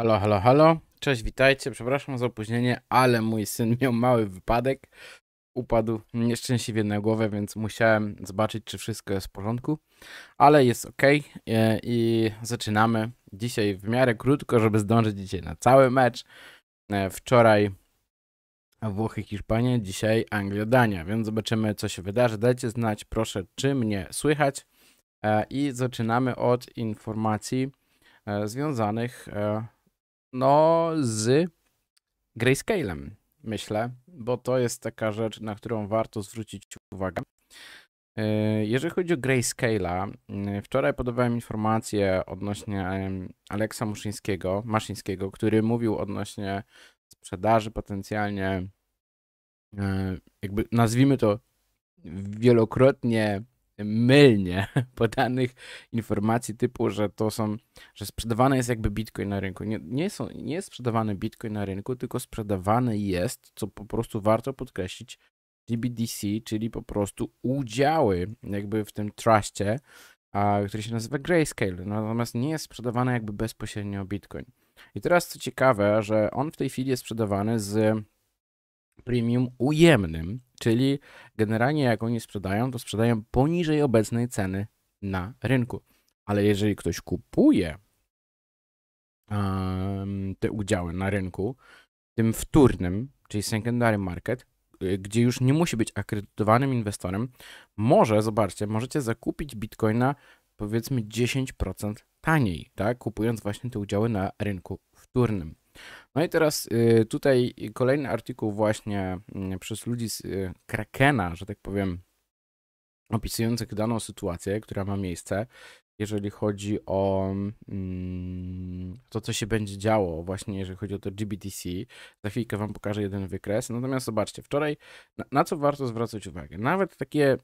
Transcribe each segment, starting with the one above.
Halo, halo, halo. Cześć, witajcie. Przepraszam za opóźnienie, ale mój syn miał mały wypadek. Upadł nieszczęśliwie na głowę, więc musiałem zobaczyć, czy wszystko jest w porządku. Ale jest ok e, i zaczynamy. Dzisiaj w miarę krótko, żeby zdążyć dzisiaj na cały mecz. E, wczoraj Włochy, Hiszpania, dzisiaj Anglia, Dania, więc zobaczymy, co się wydarzy. Dajcie znać, proszę, czy mnie słychać. E, I zaczynamy od informacji związanych no, z grayscalem, myślę, bo to jest taka rzecz, na którą warto zwrócić uwagę. E, jeżeli chodzi o Grayscale'a, mm, wczoraj podawałem informację odnośnie Aleksa Muszyńskiego, Maszyńskiego, który mówił odnośnie sprzedaży potencjalnie, e, jakby nazwijmy to wielokrotnie mylnie podanych informacji typu, że to są, że sprzedawane jest jakby bitcoin na rynku. Nie, nie, są, nie jest sprzedawany bitcoin na rynku, tylko sprzedawany jest, co po prostu warto podkreślić, GBDC, czyli po prostu udziały jakby w tym truście, a, który się nazywa Grayscale, natomiast nie jest sprzedawany jakby bezpośrednio bitcoin. I teraz co ciekawe, że on w tej chwili jest sprzedawany z premium ujemnym, czyli generalnie jak oni sprzedają, to sprzedają poniżej obecnej ceny na rynku. Ale jeżeli ktoś kupuje um, te udziały na rynku, tym wtórnym, czyli secondary market, y, gdzie już nie musi być akredytowanym inwestorem, może, zobaczcie, możecie zakupić bitcoina powiedzmy 10% taniej, tak? Kupując właśnie te udziały na rynku wtórnym. No i teraz y, tutaj kolejny artykuł właśnie mm, przez ludzi z y, Krakena, że tak powiem, opisujący daną sytuację, która ma miejsce, jeżeli chodzi o mm, to, co się będzie działo, właśnie jeżeli chodzi o to GBTC. Za chwilkę Wam pokażę jeden wykres. Natomiast zobaczcie, wczoraj na, na co warto zwracać uwagę? Nawet takie,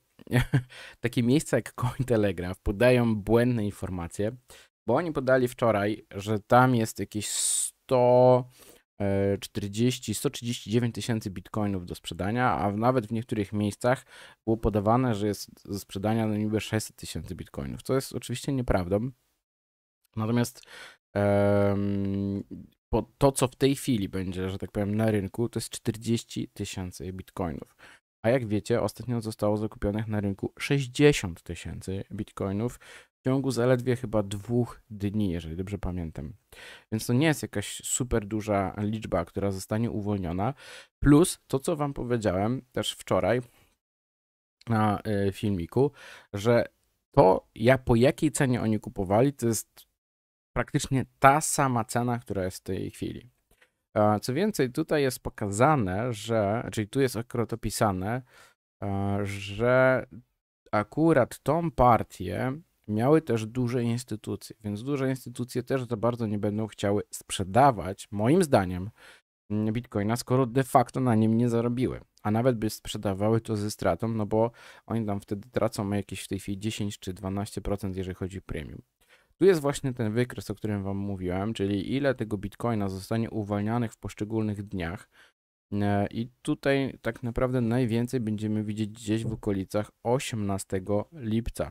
takie miejsca jak Cointelegraph podają błędne informacje, bo oni podali wczoraj, że tam jest jakieś 140, 139 e, tysięcy bitcoinów do sprzedania, a nawet w niektórych miejscach było podawane, że jest do sprzedania na niby 600 tysięcy bitcoinów, co jest oczywiście nieprawdą. Natomiast um, to, co w tej chwili będzie, że tak powiem, na rynku, to jest 40 tysięcy bitcoinów. A jak wiecie, ostatnio zostało zakupionych na rynku 60 tysięcy bitcoinów, w ciągu zaledwie chyba dwóch dni, jeżeli dobrze pamiętam. Więc to nie jest jakaś super duża liczba, która zostanie uwolniona. Plus to, co Wam powiedziałem też wczoraj na y, filmiku, że to, ja, po jakiej cenie oni kupowali, to jest praktycznie ta sama cena, która jest w tej chwili. Co więcej, tutaj jest pokazane, że, czyli tu jest akurat opisane, że akurat tą partię miały też duże instytucje, więc duże instytucje też za bardzo nie będą chciały sprzedawać, moim zdaniem, mm, bitcoina, skoro de facto na nim nie zarobiły. A nawet by sprzedawały to ze stratą, no bo oni tam wtedy tracą jakieś w tej chwili 10 czy 12%, jeżeli chodzi o premium. Tu jest właśnie ten wykres, o którym Wam mówiłem, czyli ile tego bitcoina zostanie uwalnianych w poszczególnych dniach. E, I tutaj tak naprawdę najwięcej będziemy widzieć gdzieś w okolicach 18 lipca.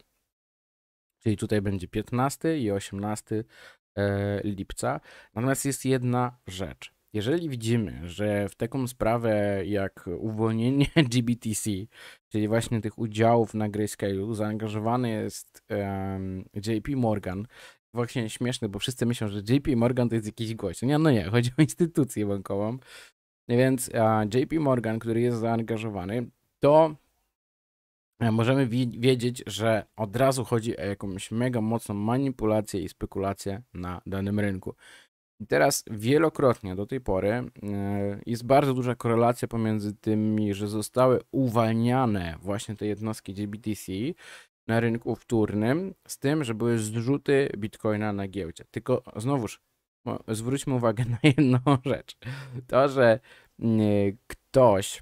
Czyli tutaj będzie 15 i 18 e, lipca. Natomiast jest jedna rzecz. Jeżeli widzimy, że w taką sprawę jak uwolnienie GBTC, czyli właśnie tych udziałów na Grayscale, zaangażowany jest um, JP Morgan, właśnie śmieszne, bo wszyscy myślą, że JP Morgan to jest jakiś gość. No nie, no nie, chodzi o instytucję bankową. Więc uh, JP Morgan, który jest zaangażowany, to E, możemy wiedzieć, że od razu chodzi o jakąś mega mocną manipulację i spekulację na danym rynku. I teraz wielokrotnie do tej pory e, jest bardzo duża korelacja pomiędzy tymi, że zostały uwalniane właśnie te jednostki GBTC na rynku wtórnym z tym, że były zrzuty bitcoina na giełdzie. Tylko znowuż zwróćmy uwagę na jedną rzecz. To, że mm, e, ktoś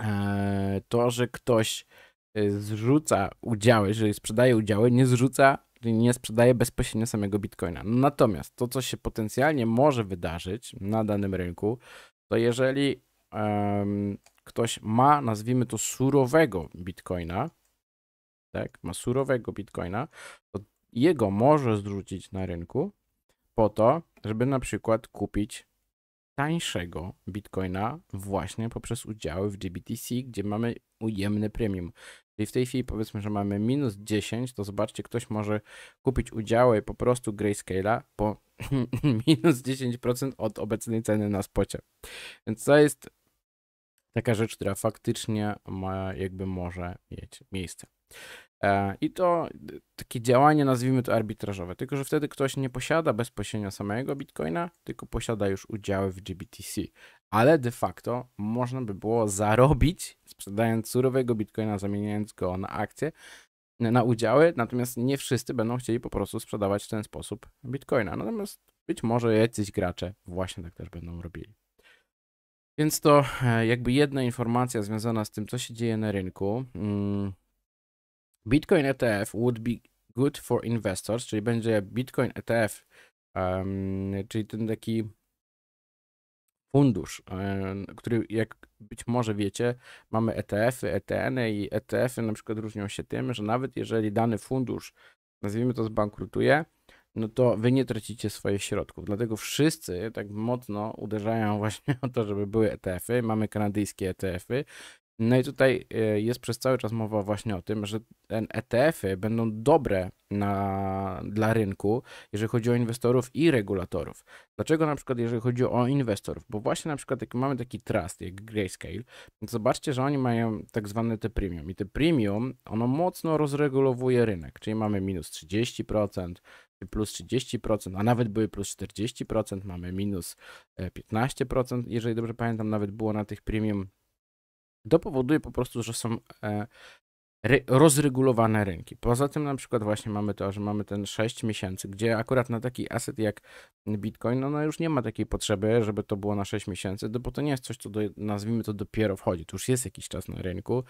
E, to, że ktoś e, zrzuca udziały, że sprzedaje udziały, nie zrzuca, nie sprzedaje bezpośrednio samego bitcoina. No natomiast to, co się potencjalnie może wydarzyć na danym rynku, to jeżeli um, ktoś ma, nazwijmy to, surowego bitcoina, tak, ma surowego bitcoina, to jego może zrzucić na rynku po to, żeby na przykład kupić tańszego bitcoina właśnie poprzez udziały w GBTC, gdzie mamy ujemny premium. Czyli w tej chwili powiedzmy, że mamy minus 10, to zobaczcie, ktoś może kupić udziały po prostu Grayscale'a po minus 10% od obecnej ceny na spocie. Więc to jest taka rzecz, która faktycznie ma, jakby może mieć miejsce. E, I to takie działanie, nazwijmy to arbitrażowe, tylko że wtedy ktoś nie posiada bezpośrednio samego bitcoina, tylko posiada już udziały w GBTC. Ale de facto można by było zarobić, sprzedając surowego bitcoina, zamieniając go na akcje, na udziały, natomiast nie wszyscy będą chcieli po prostu sprzedawać w ten sposób bitcoina. Natomiast być może jacyś gracze właśnie tak też będą robili. Więc to e, jakby jedna informacja związana z tym, co się dzieje na rynku. Mm, Bitcoin ETF would be good for investors, czyli będzie Bitcoin ETF, um, czyli ten taki fundusz, um, który jak być może wiecie, mamy ETF-y, ETN-y i ETF-y na przykład różnią się tym, że nawet jeżeli dany fundusz, nazwijmy to zbankrutuje, no to wy nie tracicie swoich środków. Dlatego wszyscy tak mocno uderzają właśnie o to, żeby były ETF-y. Mamy kanadyjskie ETF-y, no i tutaj e, jest przez cały czas mowa właśnie o tym, że ETF-y e będą dobre na, dla rynku, jeżeli chodzi o inwestorów i regulatorów. Dlaczego na przykład, jeżeli chodzi o inwestorów? Bo właśnie na przykład, jak mamy taki trust, jak Grayscale, no to zobaczcie, że oni mają tak zwane te premium. I te premium, ono mocno rozregulowuje rynek, czyli mamy minus 30%, plus 30%, a nawet były plus 40%, mamy minus 15%, e, jeżeli dobrze pamiętam, nawet było na tych premium to powoduje po prostu, że są e, rozregulowane rynki. Poza tym na przykład właśnie mamy to, że mamy ten 6 miesięcy, gdzie akurat na taki aset jak Bitcoin, no, no już nie ma takiej potrzeby, żeby to było na 6 miesięcy, bo to nie jest coś, co do, nazwijmy to dopiero wchodzi. To już jest jakiś czas na rynku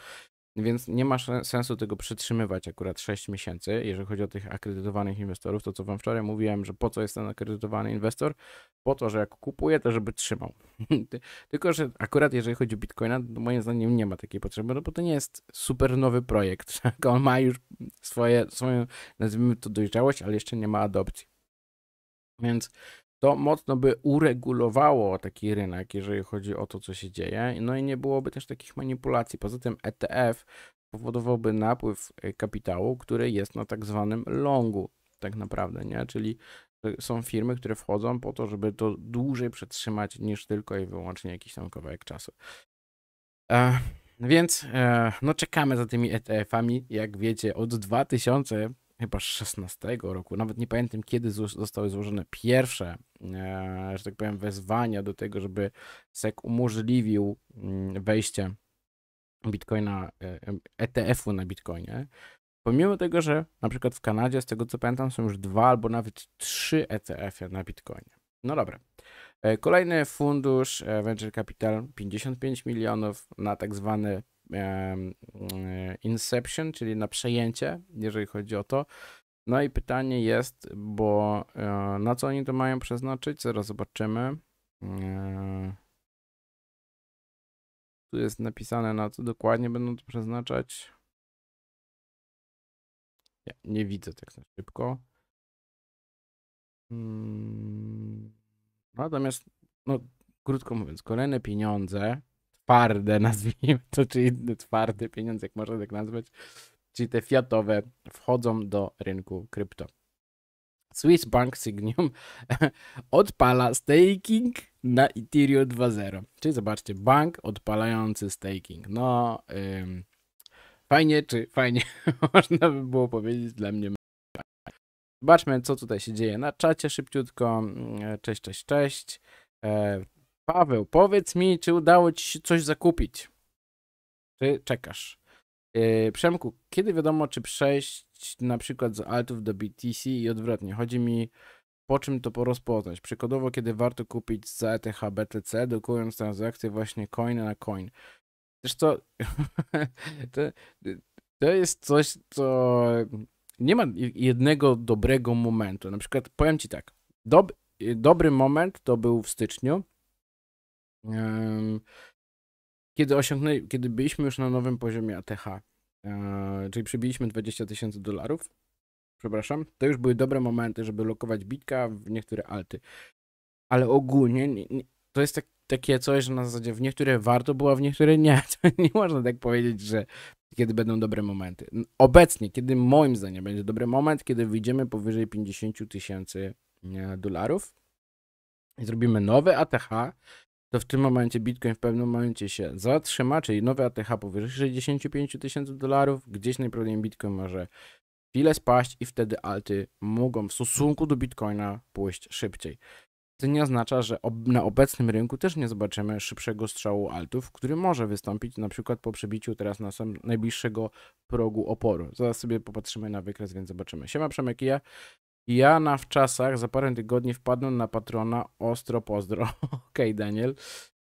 więc nie ma sensu tego przytrzymywać akurat 6 miesięcy. Jeżeli chodzi o tych akredytowanych inwestorów, to co wam wczoraj mówiłem, że po co jest ten akredytowany inwestor? Po to, że jak kupuje, to żeby trzymał. Tylko, że akurat jeżeli chodzi o Bitcoina, to moim zdaniem nie ma takiej potrzeby, no bo to nie jest super nowy projekt. Tak, on ma już swoje, swoją, nazwijmy to dojrzałość, ale jeszcze nie ma adopcji. Więc to mocno by uregulowało taki rynek, jeżeli chodzi o to, co się dzieje, no i nie byłoby też takich manipulacji. Poza tym ETF powodowałby napływ e, kapitału, który jest na tak zwanym longu, tak naprawdę, nie? Czyli e, są firmy, które wchodzą po to, żeby to dłużej przetrzymać niż tylko i wyłącznie jakiś tam kawałek czasu. E, więc e, no czekamy za tymi ETF-ami. Jak wiecie, od 2000 chyba 16 roku, nawet nie pamiętam kiedy zostały złożone pierwsze, e, że tak powiem, wezwania do tego, żeby SEC umożliwił mm, wejście bitcoina, ETF-u e na bitcoinie. Pomimo tego, że na przykład w Kanadzie, z tego co pamiętam, są już dwa albo nawet trzy ETF-y na bitcoinie. No dobra. E, kolejny fundusz Venture Capital 55 milionów na tak zwany E, inception, czyli na przejęcie, jeżeli chodzi o to. No i pytanie jest, bo e, na co oni to mają przeznaczyć? Zaraz zobaczymy. E, tu jest napisane, na co dokładnie będą to przeznaczać. Ja nie widzę tak na szybko. Hmm, natomiast, no, krótko mówiąc, kolejne pieniądze twarde, nazwijmy to, czyli twarde pieniądze, jak można tak nazwać, czyli te fiatowe, wchodzą do rynku krypto. Swiss Bank signum odpala staking na Ethereum 2.0. Czyli zobaczcie, bank odpalający staking. No, ym, fajnie, czy fajnie, można by było powiedzieć dla mnie. Zobaczmy, co tutaj się dzieje na czacie szybciutko. Cześć, cześć, cześć. E, Paweł, powiedz mi, czy udało ci się coś zakupić? Czy czekasz? Yy, Przemku, kiedy wiadomo, czy przejść na przykład z altów do BTC i odwrotnie? Chodzi mi, po czym to porozpoznać? Przykładowo, kiedy warto kupić za ETH BTC, dokując transakcję właśnie coin na coin. Zresztą to, to, to jest coś, co nie ma jednego dobrego momentu. Na przykład powiem ci tak, dob, dobry moment to był w styczniu, kiedy, osiągnę, kiedy byliśmy już na nowym poziomie ATH, e, czyli przybiliśmy 20 tysięcy dolarów, przepraszam, to już były dobre momenty, żeby lokować bitka w niektóre alty. Ale ogólnie to jest tak, takie coś, że na zasadzie w niektóre warto było, a w niektóre nie. To nie można tak powiedzieć, że kiedy będą dobre momenty. Obecnie, kiedy moim zdaniem będzie dobry moment, kiedy wyjdziemy powyżej 50 tysięcy e, dolarów i zrobimy nowy ATH, to w tym momencie Bitcoin w pewnym momencie się zatrzyma, czyli nowe ATH powyżej 65 tysięcy dolarów, gdzieś najprawdopodobniej Bitcoin może chwilę spaść i wtedy alty mogą w stosunku do Bitcoina pójść szybciej. To nie oznacza, że ob na obecnym rynku też nie zobaczymy szybszego strzału altów, który może wystąpić na przykład po przebiciu teraz na najbliższego progu oporu. Zaraz sobie popatrzymy na wykres, więc zobaczymy. Siema Przemek i ja. Ja na wczasach za parę tygodni wpadłem na patrona ostro pozdro. Okej, okay, Daniel.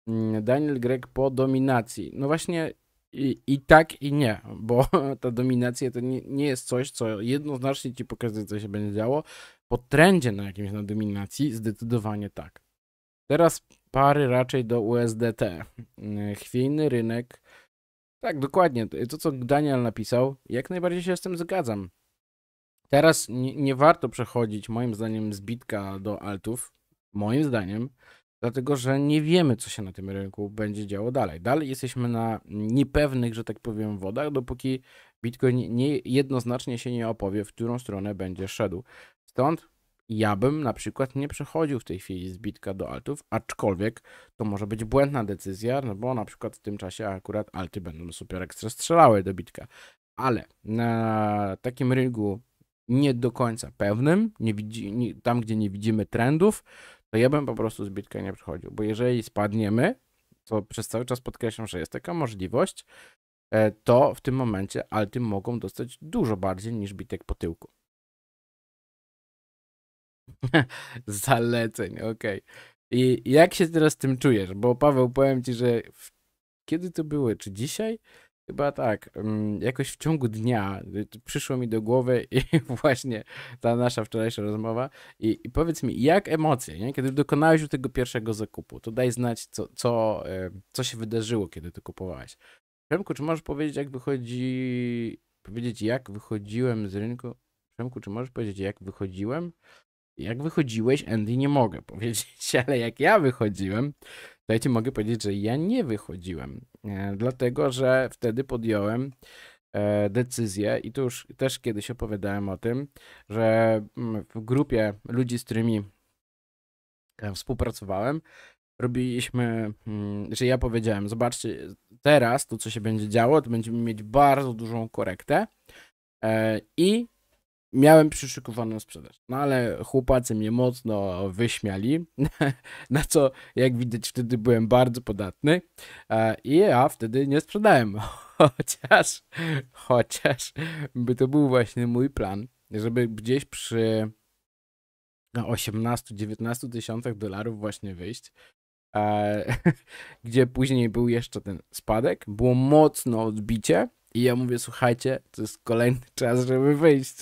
Mm, Daniel Greg po dominacji. No właśnie i, i tak, i nie, bo ta dominacja to nie, nie jest coś, co jednoznacznie ci pokazuje, co się będzie działo. Po trendzie na jakimś na dominacji zdecydowanie tak. Teraz pary raczej do USDT. Mm, chwiejny rynek. Tak, dokładnie. To, co Daniel napisał, jak najbardziej się z tym zgadzam. Teraz nie, nie warto przechodzić, moim zdaniem, z bitka do altów. Moim zdaniem, dlatego że nie wiemy, co się na tym rynku będzie działo dalej. Dalej jesteśmy na niepewnych, że tak powiem, wodach, dopóki Bitcoin nie, jednoznacznie się nie opowie, w którą stronę będzie szedł. Stąd ja bym na przykład nie przechodził w tej chwili z bitka do altów, aczkolwiek to może być błędna decyzja, no bo na przykład w tym czasie akurat alty będą super ekstra strzelały do bitka. Ale na takim rynku nie do końca pewnym, nie widzi, nie, tam gdzie nie widzimy trendów, to ja bym po prostu z nie przychodził, bo jeżeli spadniemy, to przez cały czas podkreślam, że jest taka możliwość, e, to w tym momencie alty mogą dostać dużo bardziej niż bitek po tyłku. Zaleceń, okej. Okay. I jak się teraz z tym czujesz? Bo Paweł, powiem ci, że w... kiedy to było? Czy dzisiaj? Chyba tak. Mm, jakoś w ciągu dnia y, przyszło mi do głowy i właśnie ta nasza wczorajsza rozmowa. I, i powiedz mi, jak emocje, nie? kiedy dokonałeś już tego pierwszego zakupu, to daj znać, co, co, e, co się wydarzyło, kiedy to kupowałeś. Przemku, czy możesz powiedzieć, jak wychodzi, powiedzieć, jak wychodziłem z rynku? Przemku, czy możesz powiedzieć, jak wychodziłem jak wychodziłeś, Andy, nie mogę powiedzieć, ale jak ja wychodziłem, to ja ci mogę powiedzieć, że ja nie wychodziłem, e, dlatego że wtedy podjąłem e, decyzję i tu już też kiedyś opowiadałem o tym, że mm, w grupie ludzi, z którymi e, współpracowałem, robiliśmy, mm, że ja powiedziałem, zobaczcie, teraz to, co się będzie działo, to będziemy mieć bardzo dużą korektę i miałem przyszykowaną sprzedaż. No ale chłopacy mnie mocno wyśmiali, na co jak widać wtedy byłem bardzo podatny e, i ja wtedy nie sprzedałem. Chociaż, chociaż by to był właśnie mój plan, żeby gdzieś przy 18-19 no, tysiącach dolarów właśnie wyjść, e, gdzie później był jeszcze ten spadek, było mocno odbicie, i ja mówię, słuchajcie, to jest kolejny czas, żeby wyjść.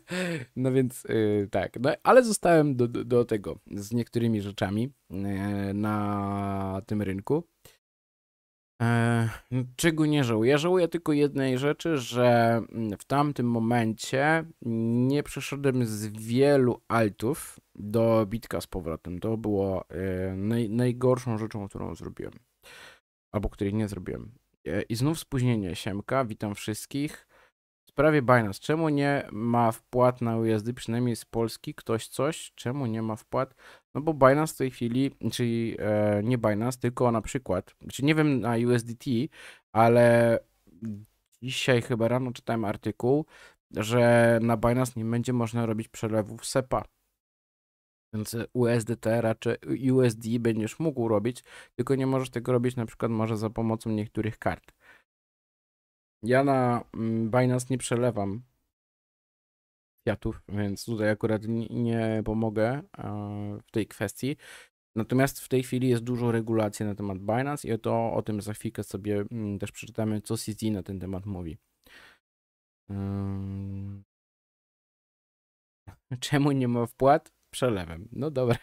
no więc yy, tak, no, ale zostałem do, do, do, tego z niektórymi rzeczami yy, na tym rynku. Yy, czego nie żałuję? Żałuję tylko jednej rzeczy, że mm, w tamtym momencie nie przeszedłem z wielu altów do bitka z powrotem. To było y, naj, najgorszą rzeczą, którą zrobiłem. Albo której nie zrobiłem. E, I znów spóźnienie Siemka, witam wszystkich. W sprawie Binance, czemu nie ma wpłat na USD, przynajmniej z Polski ktoś coś? Czemu nie ma wpłat? No bo Binance w tej chwili, czyli e, nie Binance, tylko na przykład, czy nie wiem na USDT, ale dzisiaj chyba rano czytałem artykuł, że na Binance nie będzie można robić przelewów SEPA więc e, USDT raczej USD będziesz mógł robić, tylko nie możesz tego robić na przykład może za pomocą niektórych kart. Ja na mm, Binance nie przelewam fiatów, więc tutaj akurat nie pomogę e, w tej kwestii. Natomiast w tej chwili jest dużo regulacji na temat Binance i to o tym za chwilkę sobie mm, też przeczytamy, co CZ na ten temat mówi. Czemu nie ma wpłat? przelewem. No dobra.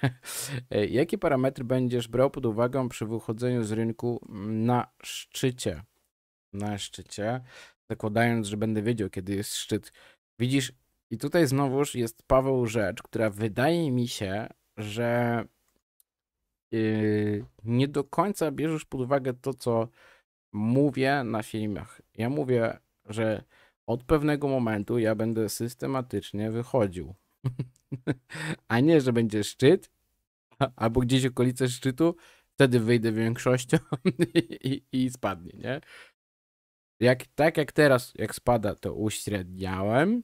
E, Jakie parametry będziesz brał pod uwagę przy wychodzeniu z rynku na szczycie? Na szczycie, zakładając, że będę wiedział, kiedy jest szczyt. Widzisz, i tutaj znowuż jest Paweł Rzecz, która wydaje mi się, że yy, nie do końca bierzesz pod uwagę to, co mówię na filmach. Ja mówię, że od pewnego momentu ja będę systematycznie wychodził. a nie, że będzie szczyt albo gdzieś okolice szczytu, wtedy wyjdę większością i, i spadnie, nie? Jak, tak jak teraz, jak spada, to uśredniałem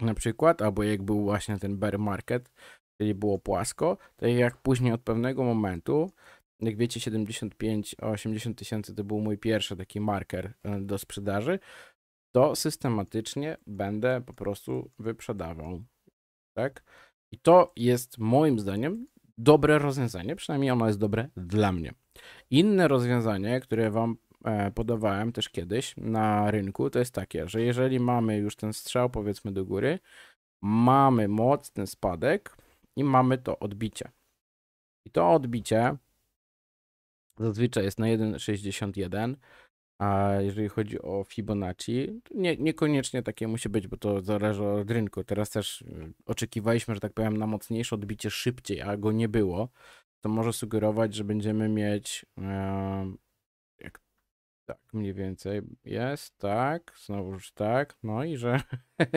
na przykład, albo jak był właśnie ten bear market, czyli było płasko, to jak później od pewnego momentu, jak wiecie, 75-80 tysięcy to był mój pierwszy taki marker e, do sprzedaży, to systematycznie będę po prostu wyprzedawał tak? I to jest moim zdaniem dobre rozwiązanie, przynajmniej ono jest dobre dla mnie. Inne rozwiązanie, które wam e, podawałem też kiedyś na rynku, to jest takie, że jeżeli mamy już ten strzał powiedzmy do góry, mamy mocny spadek i mamy to odbicie. I to odbicie zazwyczaj jest na 1,61 a jeżeli chodzi o Fibonacci, nie, niekoniecznie takie musi być, bo to zależy od rynku. Teraz też y, oczekiwaliśmy, że tak powiem, na mocniejsze odbicie szybciej, a go nie było. To może sugerować, że będziemy mieć. E, jak, tak, mniej więcej jest, tak, znowuż tak. No i że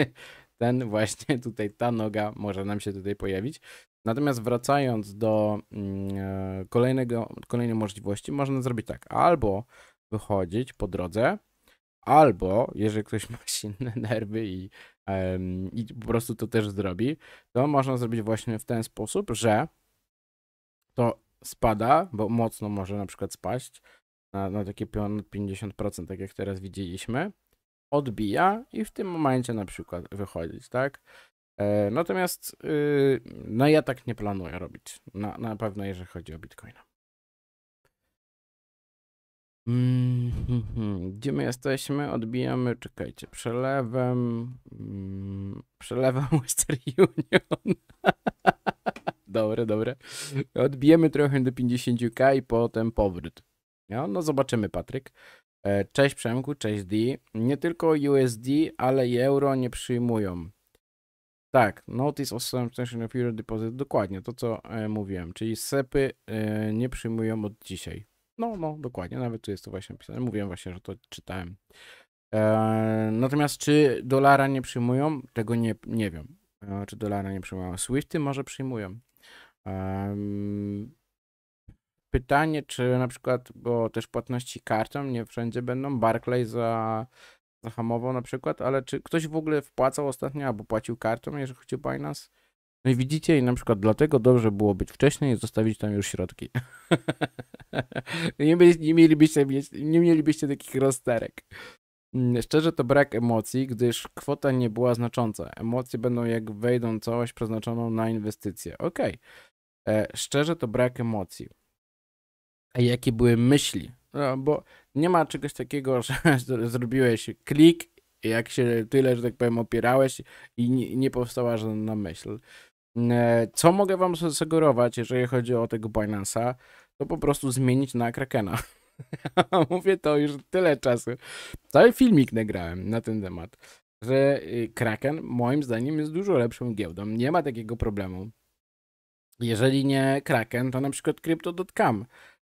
ten właśnie tutaj, ta noga może nam się tutaj pojawić. Natomiast wracając do mm, e, kolejnego, kolejnej możliwości, można zrobić tak. Albo wychodzić po drodze. Albo, jeżeli ktoś ma silne nerwy i, um, i po prostu to też zrobi, to można zrobić właśnie w ten sposób, że to spada, bo mocno może na przykład spaść na, na takie ponad 50%, tak jak teraz widzieliśmy, odbija i w tym momencie na przykład wychodzić, tak? E, natomiast, y, no ja tak nie planuję robić, na, na pewno jeżeli chodzi o Bitcoina. Gdzie my jesteśmy? Odbijamy, czekajcie, przelewem. Mm, przelewem Western Union. dobre, dobre. Odbijemy trochę do 50k i potem powrót. No, no zobaczymy, Patryk. E, cześć Przemku, cześć D. Nie tylko USD, ale i euro nie przyjmują. Tak, notice of substantial period deposit, dokładnie to co e, mówiłem, czyli SEPy e, nie przyjmują od dzisiaj. No, no, dokładnie. Nawet tu jest to właśnie opisane. Mówiłem właśnie, że to czytałem. Eee, natomiast czy dolara nie przyjmują? Tego nie, nie wiem. Eee, czy dolara nie przyjmują? Swifty może przyjmują. Eee, pytanie, czy na przykład, bo też płatności kartą nie wszędzie będą. Barclay za zahamował na przykład, ale czy ktoś w ogóle wpłacał ostatnio albo płacił kartą, jeżeli chodzi o Binance? No i widzicie, i na przykład dlatego dobrze było być wcześniej i zostawić tam już środki. nie, mieli, nie, mielibyście nie mielibyście takich rozterek. Mm, szczerze to brak emocji, gdyż kwota nie była znacząca. Emocje będą jak wejdą całość przeznaczoną na inwestycje. Okej. Okay. E, szczerze to brak emocji. A jakie były myśli? No, bo nie ma czegoś takiego, że zrobiłeś klik, jak się tyle, że tak powiem, opierałeś i nie powstała żadna myśl. Co mogę wam sugerować, jeżeli chodzi o tego Binance'a, to po prostu zmienić na Krakena. Mówię to już tyle czasu. Cały filmik nagrałem na ten temat, że y, Kraken moim zdaniem jest dużo lepszą giełdą. Nie ma takiego problemu. Jeżeli nie Kraken, to na przykład Crypto.com.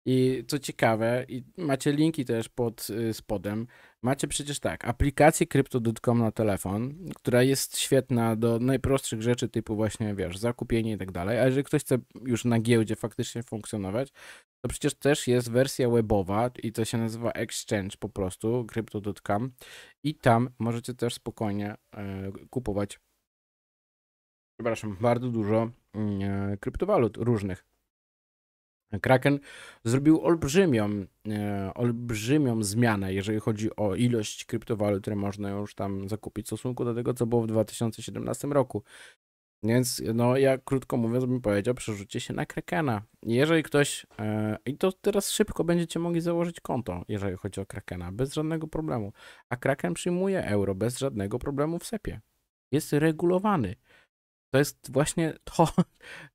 I co ciekawe, i macie linki też pod y, spodem, Macie przecież tak, aplikację Crypto.com na telefon, która jest świetna do najprostszych rzeczy typu właśnie, wiesz, zakupienie i tak dalej, a jeżeli ktoś chce już na giełdzie faktycznie funkcjonować, to przecież też jest wersja webowa i to się nazywa Exchange po prostu, Crypto.com i tam możecie też spokojnie y, kupować, przepraszam, bardzo dużo y, kryptowalut różnych. Kraken zrobił olbrzymią, e, olbrzymią zmianę, jeżeli chodzi o ilość kryptowalut, które można już tam zakupić w stosunku do tego, co było w 2017 roku. Więc no ja krótko mówiąc bym powiedział, przerzućcie się na Krakena. Jeżeli ktoś, e, i to teraz szybko będziecie mogli założyć konto, jeżeli chodzi o Krakena, bez żadnego problemu. A Kraken przyjmuje euro bez żadnego problemu w SEPie. Jest regulowany. To jest właśnie to,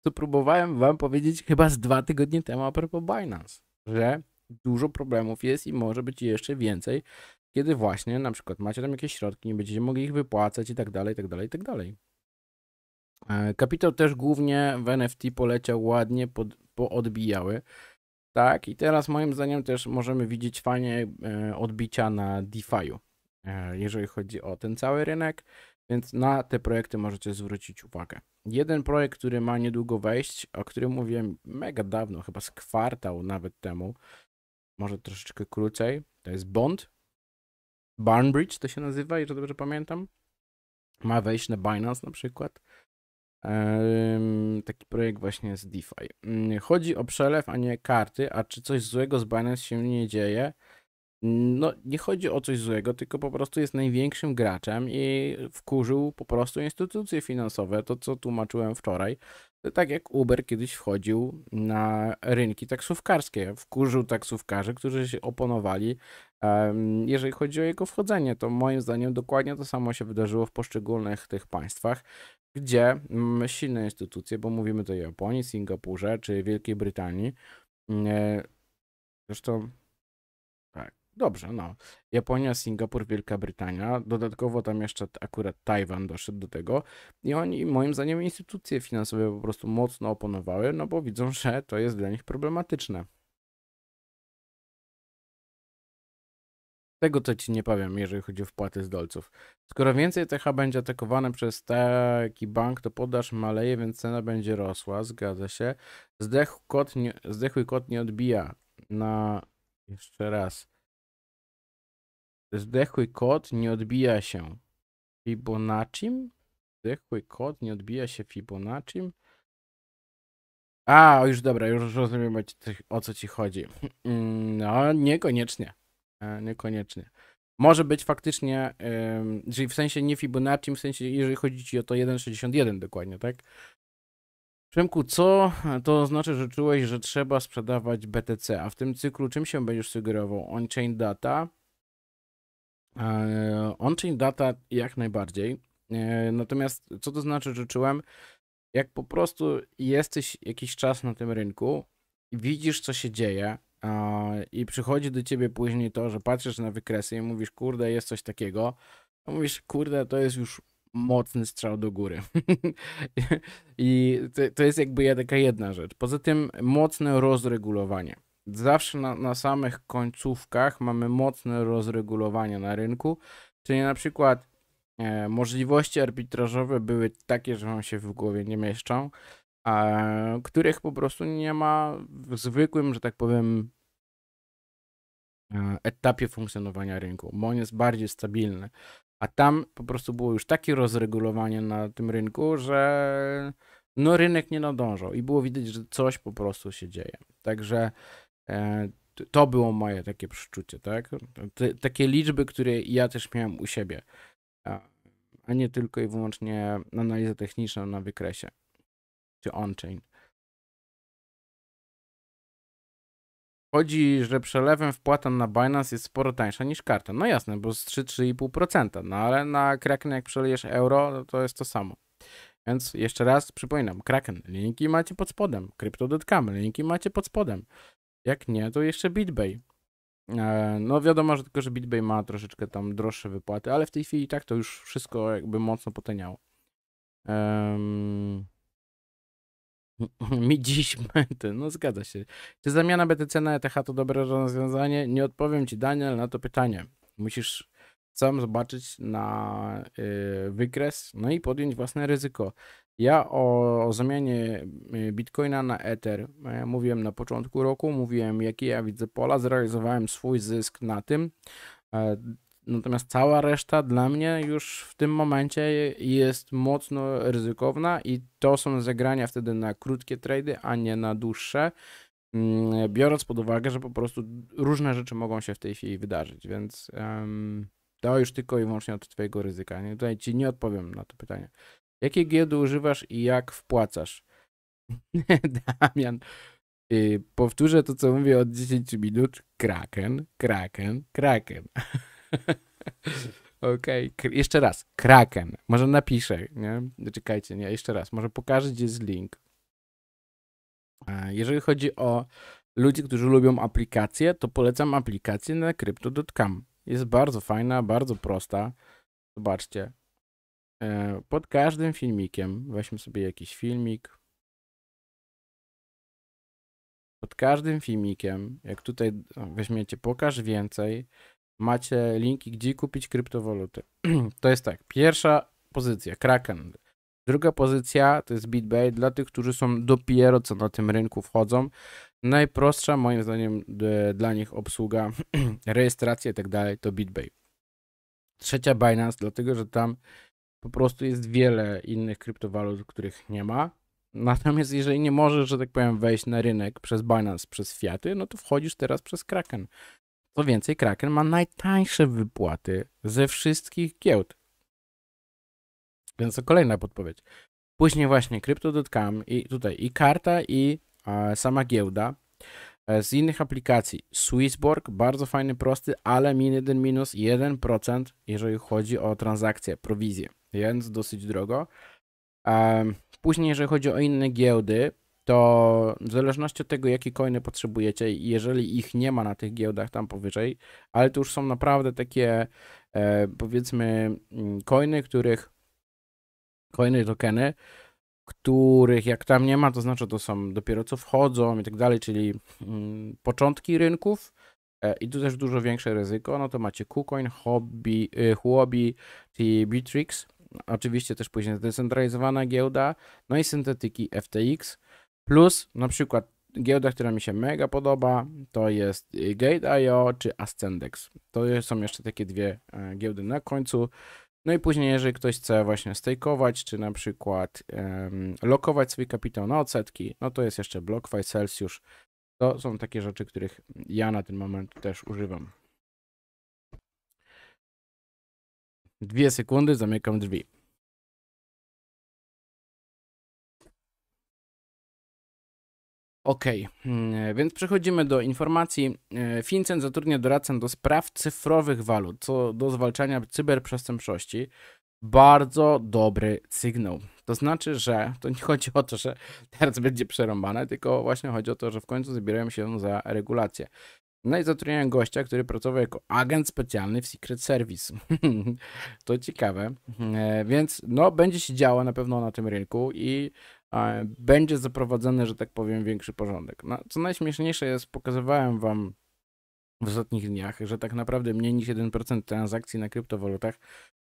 co próbowałem wam powiedzieć chyba z dwa tygodnie temu a propos Binance, że dużo problemów jest i może być jeszcze więcej, kiedy właśnie na przykład macie tam jakieś środki, nie będziecie mogli ich wypłacać i tak dalej, i tak dalej, i tak dalej. E, kapitał też głównie w NFT poleciał ładnie, pod, poodbijały. Tak, i teraz moim zdaniem też możemy widzieć fajnie e, odbicia na DeFi'u, e, jeżeli chodzi o ten cały rynek. Więc na te projekty możecie zwrócić uwagę. Jeden projekt, który ma niedługo wejść, o którym mówiłem mega dawno, chyba z kwartał nawet temu, może troszeczkę krócej, to jest Bond. Barnbridge to się nazywa, jeżeli dobrze pamiętam. Ma wejść na Binance na przykład. Taki projekt właśnie z DeFi. Mm, chodzi o przelew, a nie karty. A czy coś złego z Binance się nie dzieje? no nie chodzi o coś złego, tylko po prostu jest największym graczem i wkurzył po prostu instytucje finansowe, to co tłumaczyłem wczoraj. Tak jak Uber kiedyś wchodził na rynki taksówkarskie, wkurzył taksówkarzy, którzy się oponowali. Jeżeli chodzi o jego wchodzenie, to moim zdaniem dokładnie to samo się wydarzyło w poszczególnych tych państwach, gdzie mm, silne instytucje, bo mówimy tutaj o Japonii, Singapurze czy Wielkiej Brytanii, zresztą dobrze, no. Japonia, Singapur, Wielka Brytania, dodatkowo tam jeszcze akurat Tajwan doszedł do tego i oni, moim zdaniem, instytucje finansowe po prostu mocno oponowały, no bo widzą, że to jest dla nich problematyczne. Tego to ci nie powiem, jeżeli chodzi o wpłaty z dolców. Skoro więcej TH będzie atakowane przez taki bank, to podaż maleje, więc cena będzie rosła. Zgadza się. Zdechły kot nie, zdechły kot nie odbija na. Jeszcze raz. Zdechły kot nie odbija się Fibonacim? Zdechły kot nie odbija się Fibonacci? A, już dobra, już rozumiem o co ci chodzi. Mm, no, niekoniecznie. E, niekoniecznie. Może być faktycznie, czyli w sensie nie Fibonacci, w sensie jeżeli chodzi ci o to 1,61 dokładnie, tak? Przemku, co to znaczy, że czułeś, że trzeba sprzedawać BTC, a w tym cyklu czym się będziesz sugerował? On-chain data? E, On-chain data jak najbardziej. E, natomiast co to znaczy życzyłem? Jak po prostu jesteś jakiś czas na tym rynku, widzisz co się dzieje i przychodzi do ciebie później to, że patrzysz na wykresy i mówisz, kurde, jest coś takiego, to mówisz, kurde, to jest już mocny strzał do góry. I to, to jest jakby taka jedna rzecz. Poza tym mocne rozregulowanie zawsze na, na samych końcówkach mamy mocne rozregulowania na rynku, czyli na przykład e, możliwości arbitrażowe były takie, że wam się w głowie nie mieszczą, a, których po prostu nie ma w zwykłym, że tak powiem, e, etapie funkcjonowania rynku, bo on jest bardziej stabilny. A tam po prostu było już takie rozregulowanie na tym rynku, że no rynek nie nadążał i było widać, że coś po prostu się dzieje. Także E, to było moje takie przeczucie, tak? takie liczby, które ja też miałem u siebie, a nie tylko i wyłącznie analiza techniczna na wykresie czy on-chain. Chodzi, że przelewem wpłatą na Binance jest sporo tańsza niż karta. No jasne, bo z 3-3,5%, no ale na Kraken jak przelejesz euro, no to jest to samo. Więc jeszcze raz przypominam, Kraken, linki macie pod spodem, Crypto.com, linki macie pod spodem. Jak nie, to jeszcze BitBay. E, no wiadomo, że tylko, że BitBay ma troszeczkę tam droższe wypłaty, ale w tej chwili tak to już wszystko jakby mocno poteniało. Um... Mi dziś mety. No zgadza się. Czy zamiana BTC na ETH to dobre rozwiązanie? Nie odpowiem Ci, Daniel, na to pytanie. Musisz sam zobaczyć na yy, wykres, no i podjąć własne ryzyko. Ja o zamianie e, bitcoina na Ether e, mówiłem na początku roku, mówiłem jakie ja widzę pola, zrealizowałem swój zysk na tym. E, natomiast cała reszta dla mnie już w tym momencie jest mocno ryzykowna i to są zagrania wtedy na krótkie trady, a nie na dłuższe. Mm, biorąc pod uwagę, że po prostu różne rzeczy mogą się w tej chwili wydarzyć, więc um, to już tylko i wyłącznie od Twojego ryzyka. Nie? Tutaj Ci nie odpowiem na to pytanie. Jakie giełdy używasz i jak wpłacasz? Damian, y, powtórzę to, co mówię od 10 minut. Kraken, kraken, kraken. Okej, okay. jeszcze raz. Kraken. Może napiszę, nie? Czekajcie, nie, jeszcze raz. Może pokażę, gdzie jest link. Jeżeli chodzi o ludzi, którzy lubią aplikacje, to polecam aplikację na crypto.com. Jest bardzo fajna, bardzo prosta. Zobaczcie. E, pod każdym filmikiem, weźmy sobie jakiś filmik. Pod każdym filmikiem, jak tutaj weźmiecie pokaż więcej, macie linki, gdzie kupić kryptowaluty. To jest tak, pierwsza pozycja, Kraken. Druga pozycja to jest BitBay dla tych, którzy są dopiero co na tym rynku wchodzą. Najprostsza moim zdaniem dla nich obsługa, rejestracja i tak dalej to BitBay. Trzecia Binance, dlatego że tam po prostu jest wiele innych kryptowalut, których nie ma. Natomiast jeżeli nie możesz, że tak powiem, wejść na rynek przez Binance, przez Fiaty, no to wchodzisz teraz przez Kraken. Co więcej, Kraken ma najtańsze wypłaty ze wszystkich giełd. Więc to kolejna podpowiedź. Później właśnie Crypto.com i tutaj i karta i e, sama giełda. E, z innych aplikacji Swissborg, bardzo fajny, prosty, ale min jeden minus 1%, jeżeli chodzi o transakcje, prowizje więc dosyć drogo. Później, jeżeli chodzi o inne giełdy, to w zależności od tego, jakie coiny potrzebujecie, jeżeli ich nie ma na tych giełdach tam powyżej, ale to już są naprawdę takie, e, powiedzmy, coiny, mm, których, coiny, tokeny, których jak tam nie ma, to znaczy to są dopiero co wchodzą i tak dalej, czyli mm, początki rynków e, i tu też dużo większe ryzyko, no to macie KuCoin, Hobby, y, Huobi czy Bitrix oczywiście też później zdecentralizowana giełda, no i syntetyki FTX, plus na przykład giełda, która mi się mega podoba, to jest y, Gate.io czy Ascendex. To są jeszcze takie dwie e, giełdy na końcu. No i później, jeżeli ktoś chce właśnie stakeować, czy na przykład um, lokować swój kapitał na odsetki, no to jest jeszcze BlockFi, Celsius. To są takie rzeczy, których ja na ten moment też używam. Dwie sekundy, zamykam drzwi. Ok, mm, e, więc przechodzimy do informacji. Fincen e, zatrudnia doradcę do spraw cyfrowych walut, co do zwalczania cyberprzestępczości. Bardzo dobry sygnał. To znaczy, że to nie chodzi o to, że teraz będzie przerąbane, tylko właśnie chodzi o to, że w końcu zabierają się za regulację. No i zatrudniają gościa, który pracował jako agent specjalny w Secret Service. to ciekawe. E, więc no, będzie się działo na pewno na tym rynku i e, będzie zaprowadzony, że tak powiem, większy porządek. No, co najśmieszniejsze jest, pokazywałem wam w ostatnich dniach, że tak naprawdę mniej niż 1% transakcji na kryptowalutach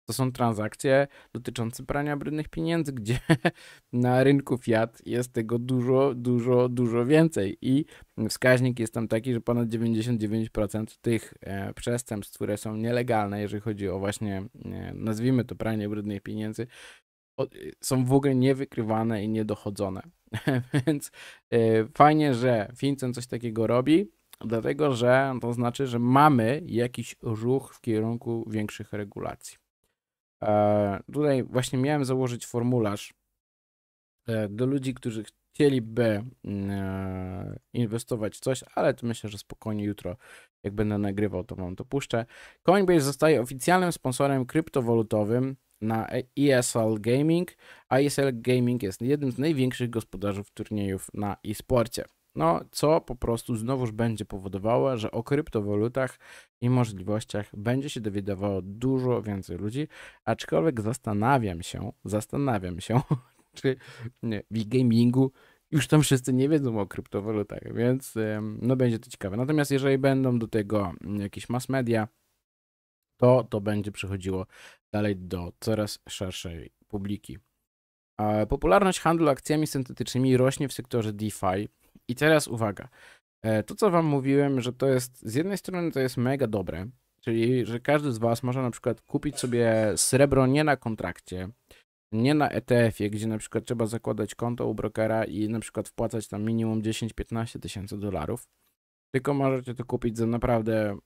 to są transakcje dotyczące prania brudnych pieniędzy, gdzie na rynku Fiat jest tego dużo, dużo, dużo więcej. I wskaźnik jest tam taki, że ponad 99% tych e, przestępstw, które są nielegalne, jeżeli chodzi o właśnie, e, nazwijmy to pranie brudnych pieniędzy, e, są w ogóle niewykrywane i niedochodzone. Więc fajnie, że Fincen coś takiego robi, dlatego że to znaczy, że mamy jakiś ruch w kierunku większych regulacji. E, tutaj właśnie miałem założyć formularz e, do ludzi, którzy chcieliby mm, e, inwestować w coś, ale to myślę, że spokojnie jutro, jak będę nagrywał, to wam to puszczę. Coinbase zostaje oficjalnym sponsorem kryptowalutowym na ESL Gaming, a ESL Gaming jest jednym z największych gospodarzy turniejów na e-sporcie. No, co po prostu znowuż będzie powodowało, że o kryptowalutach i możliwościach będzie się dowiadywało dużo więcej ludzi, aczkolwiek zastanawiam się, zastanawiam się, czy nie, w gamingu już tam wszyscy nie wiedzą o kryptowalutach, więc no będzie to ciekawe. Natomiast jeżeli będą do tego mm, jakieś mass media, to to będzie przychodziło dalej do coraz szerszej publiki. Popularność handlu akcjami syntetycznymi rośnie w sektorze DeFi. I teraz uwaga. E, to, co wam mówiłem, że to jest, z jednej strony to jest mega dobre, czyli, że każdy z was może na przykład kupić sobie srebro nie na kontrakcie, nie na ETF-ie, gdzie na przykład trzeba zakładać konto u brokera i na przykład wpłacać tam minimum 10-15 tysięcy dolarów, tylko możecie to kupić za naprawdę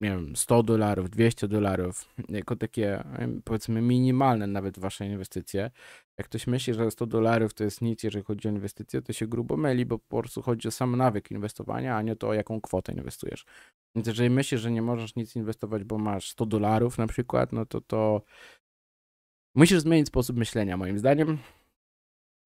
nie wiem, 100 dolarów, 200 dolarów, jako takie powiedzmy minimalne nawet wasze inwestycje. Jak ktoś myśli, że 100 dolarów to jest nic, jeżeli chodzi o inwestycje, to się grubo myli, bo po prostu chodzi o sam nawyk inwestowania, a nie to, o jaką kwotę inwestujesz. Więc jeżeli myślisz, że nie możesz nic inwestować, bo masz 100 dolarów na przykład, no to to musisz zmienić sposób myślenia moim zdaniem.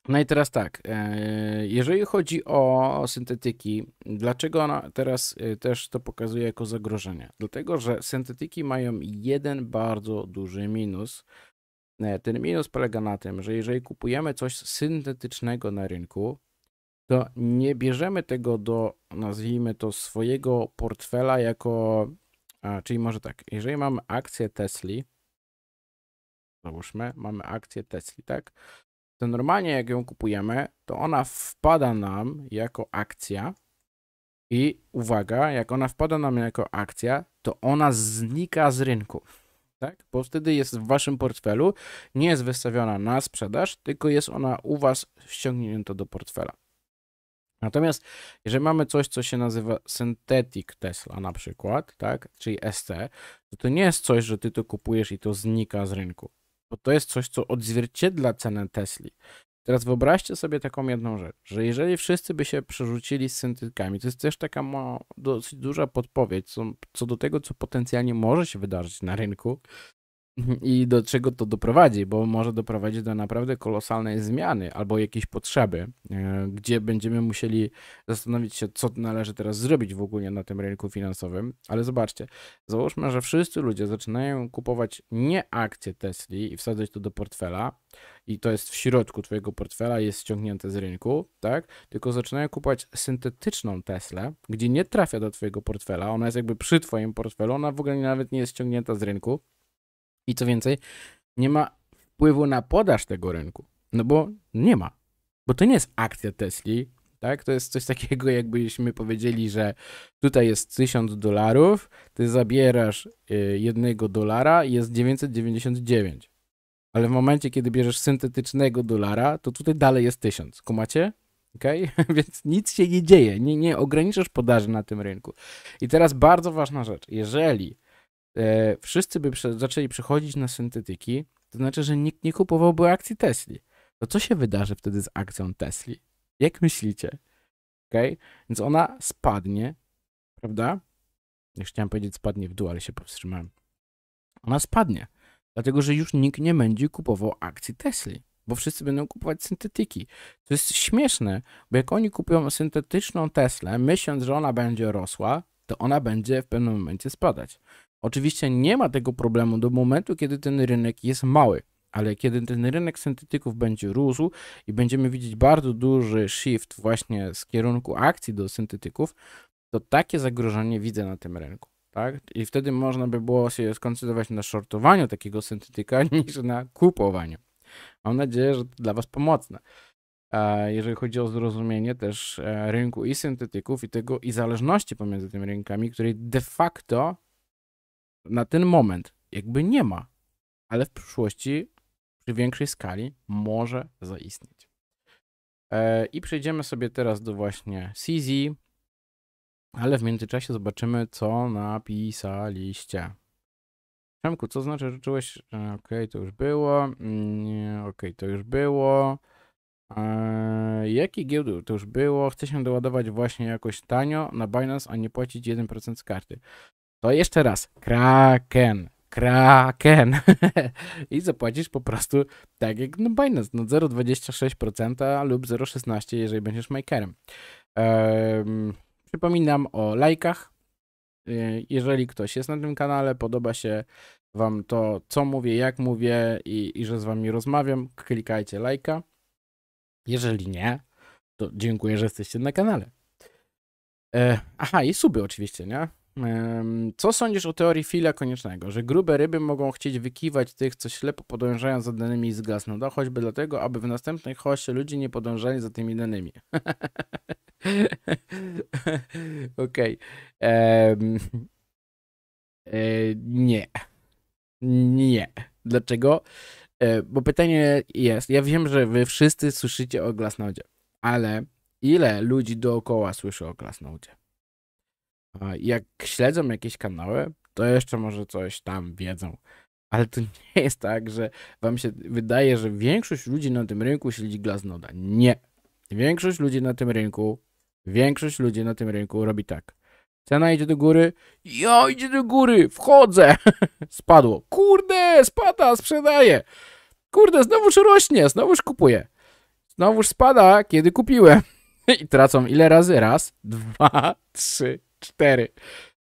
No i teraz tak, e, jeżeli chodzi o syntetyki, dlaczego ona teraz e, też to pokazuje jako zagrożenie? Dlatego, że syntetyki mają jeden bardzo duży minus. E, ten minus polega na tym, że jeżeli kupujemy coś syntetycznego na rynku, to nie bierzemy tego do, nazwijmy to, swojego portfela jako, a, czyli może tak, jeżeli mamy akcję Tesla, załóżmy, mamy akcję Tesla, tak? to normalnie jak ją kupujemy, to ona wpada nam jako akcja i uwaga, jak ona wpada nam jako akcja, to ona znika z rynku. Tak? Bo wtedy jest w waszym portfelu, nie jest wystawiona na sprzedaż, tylko jest ona u was ściągnięta do portfela. Natomiast jeżeli mamy coś, co się nazywa Synthetic Tesla na przykład, tak, czyli ST, to to nie jest coś, że ty to kupujesz i to znika z rynku bo to jest coś, co odzwierciedla cenę Tesli. Teraz wyobraźcie sobie taką jedną rzecz, że jeżeli wszyscy by się przerzucili z syntetykami, to jest też taka ma dosyć duża podpowiedź co, co do tego, co potencjalnie może się wydarzyć na rynku, i do czego to doprowadzi, bo może doprowadzić do naprawdę kolosalnej zmiany albo jakiejś potrzeby, e, gdzie będziemy musieli zastanowić się, co należy teraz zrobić w ogóle na tym rynku finansowym. Ale zobaczcie, załóżmy, że wszyscy ludzie zaczynają kupować nie akcje Tesla i wsadzać to do portfela, i to jest w środku Twojego portfela, jest ściągnięte z rynku, tak? Tylko zaczynają kupować syntetyczną Teslę, gdzie nie trafia do Twojego portfela, ona jest jakby przy Twoim portfelu, ona w ogóle nawet nie jest ściągnięta z rynku i co więcej, nie ma wpływu na podaż tego rynku. No bo nie ma. Bo to nie jest akcja Tesli, tak? To jest coś takiego, jakbyśmy powiedzieli, że tutaj jest 1000 dolarów, ty zabierasz y, jednego dolara i jest 999. Ale w momencie, kiedy bierzesz syntetycznego dolara, to tutaj dalej jest 1000. Kumacie? Okay? Więc nic się nie dzieje. Nie, nie ograniczasz podaży na tym rynku. I teraz bardzo ważna rzecz. Jeżeli E, wszyscy by zaczęli przechodzić na syntetyki, to znaczy, że nikt nie kupowałby akcji Tesli. To co się wydarzy wtedy z akcją Tesli? Jak myślicie? Okay? Więc ona spadnie, prawda? Już chciałem powiedzieć spadnie w dół, ale się powstrzymałem. Ona spadnie, dlatego że już nikt nie będzie kupował akcji Tesli bo wszyscy będą kupować syntetyki. To jest śmieszne, bo jak oni kupią syntetyczną Teslę, myśląc, że ona będzie rosła, to ona będzie w pewnym momencie spadać. Oczywiście nie ma tego problemu do momentu, kiedy ten rynek jest mały, ale kiedy ten rynek syntetyków będzie rósł i będziemy widzieć bardzo duży shift właśnie z kierunku akcji do syntetyków, to takie zagrożenie widzę na tym rynku. Tak? I wtedy można by było się skoncentrować na shortowaniu takiego syntetyka niż na kupowaniu. Mam nadzieję, że to dla Was pomocne. Jeżeli chodzi o zrozumienie też e, rynku i syntetyków i tego i zależności pomiędzy tymi rynkami, której de facto na ten moment jakby nie ma, ale w przyszłości przy większej skali może zaistnieć. E, I przejdziemy sobie teraz do właśnie CZ, ale w międzyczasie zobaczymy, co napisaliście. Przemku, co znaczy życzyłeś? Okej, okay, to już było. Okej, okay, to już było. Eee, jaki giełdy to już było? Chcę się doładować właśnie jakoś tanio na Binance, a nie płacić 1% z karty. To jeszcze raz. Kraken. Kraken. I zapłacisz po prostu tak jak no Binance, no 0,26% lub 0,16%, jeżeli będziesz makerem. Um, przypominam o lajkach. Y, jeżeli ktoś jest na tym kanale, podoba się Wam to, co mówię, jak mówię i, i że z Wami rozmawiam, klikajcie lajka. Jeżeli nie, to dziękuję, że jesteście na kanale. E, aha, i suby oczywiście, nie? Co sądzisz o teorii fila koniecznego, że grube ryby mogą chcieć wykiwać tych, co ślepo podążają za danymi i zgasną? No choćby dlatego, aby w następnej hoście ludzie nie podążali za tymi danymi. Okej. Okay. E, nie. Nie. Dlaczego? E, bo pytanie jest, ja wiem, że wy wszyscy słyszycie o glasnodzie, ale ile ludzi dookoła słyszy o glasnodzie? jak śledzą jakieś kanały, to jeszcze może coś tam wiedzą. Ale to nie jest tak, że wam się wydaje, że większość ludzi na tym rynku śledzi Glaznoda. Nie. Większość ludzi na tym rynku, większość ludzi na tym rynku robi tak. Cena idzie do góry. Ja idzie do góry, wchodzę. Spadło. Kurde, spada, sprzedaję. Kurde, znowuż rośnie, znowuż kupuję. Znowuż spada, kiedy kupiłem. I tracą ile razy? Raz, dwa, trzy, 4.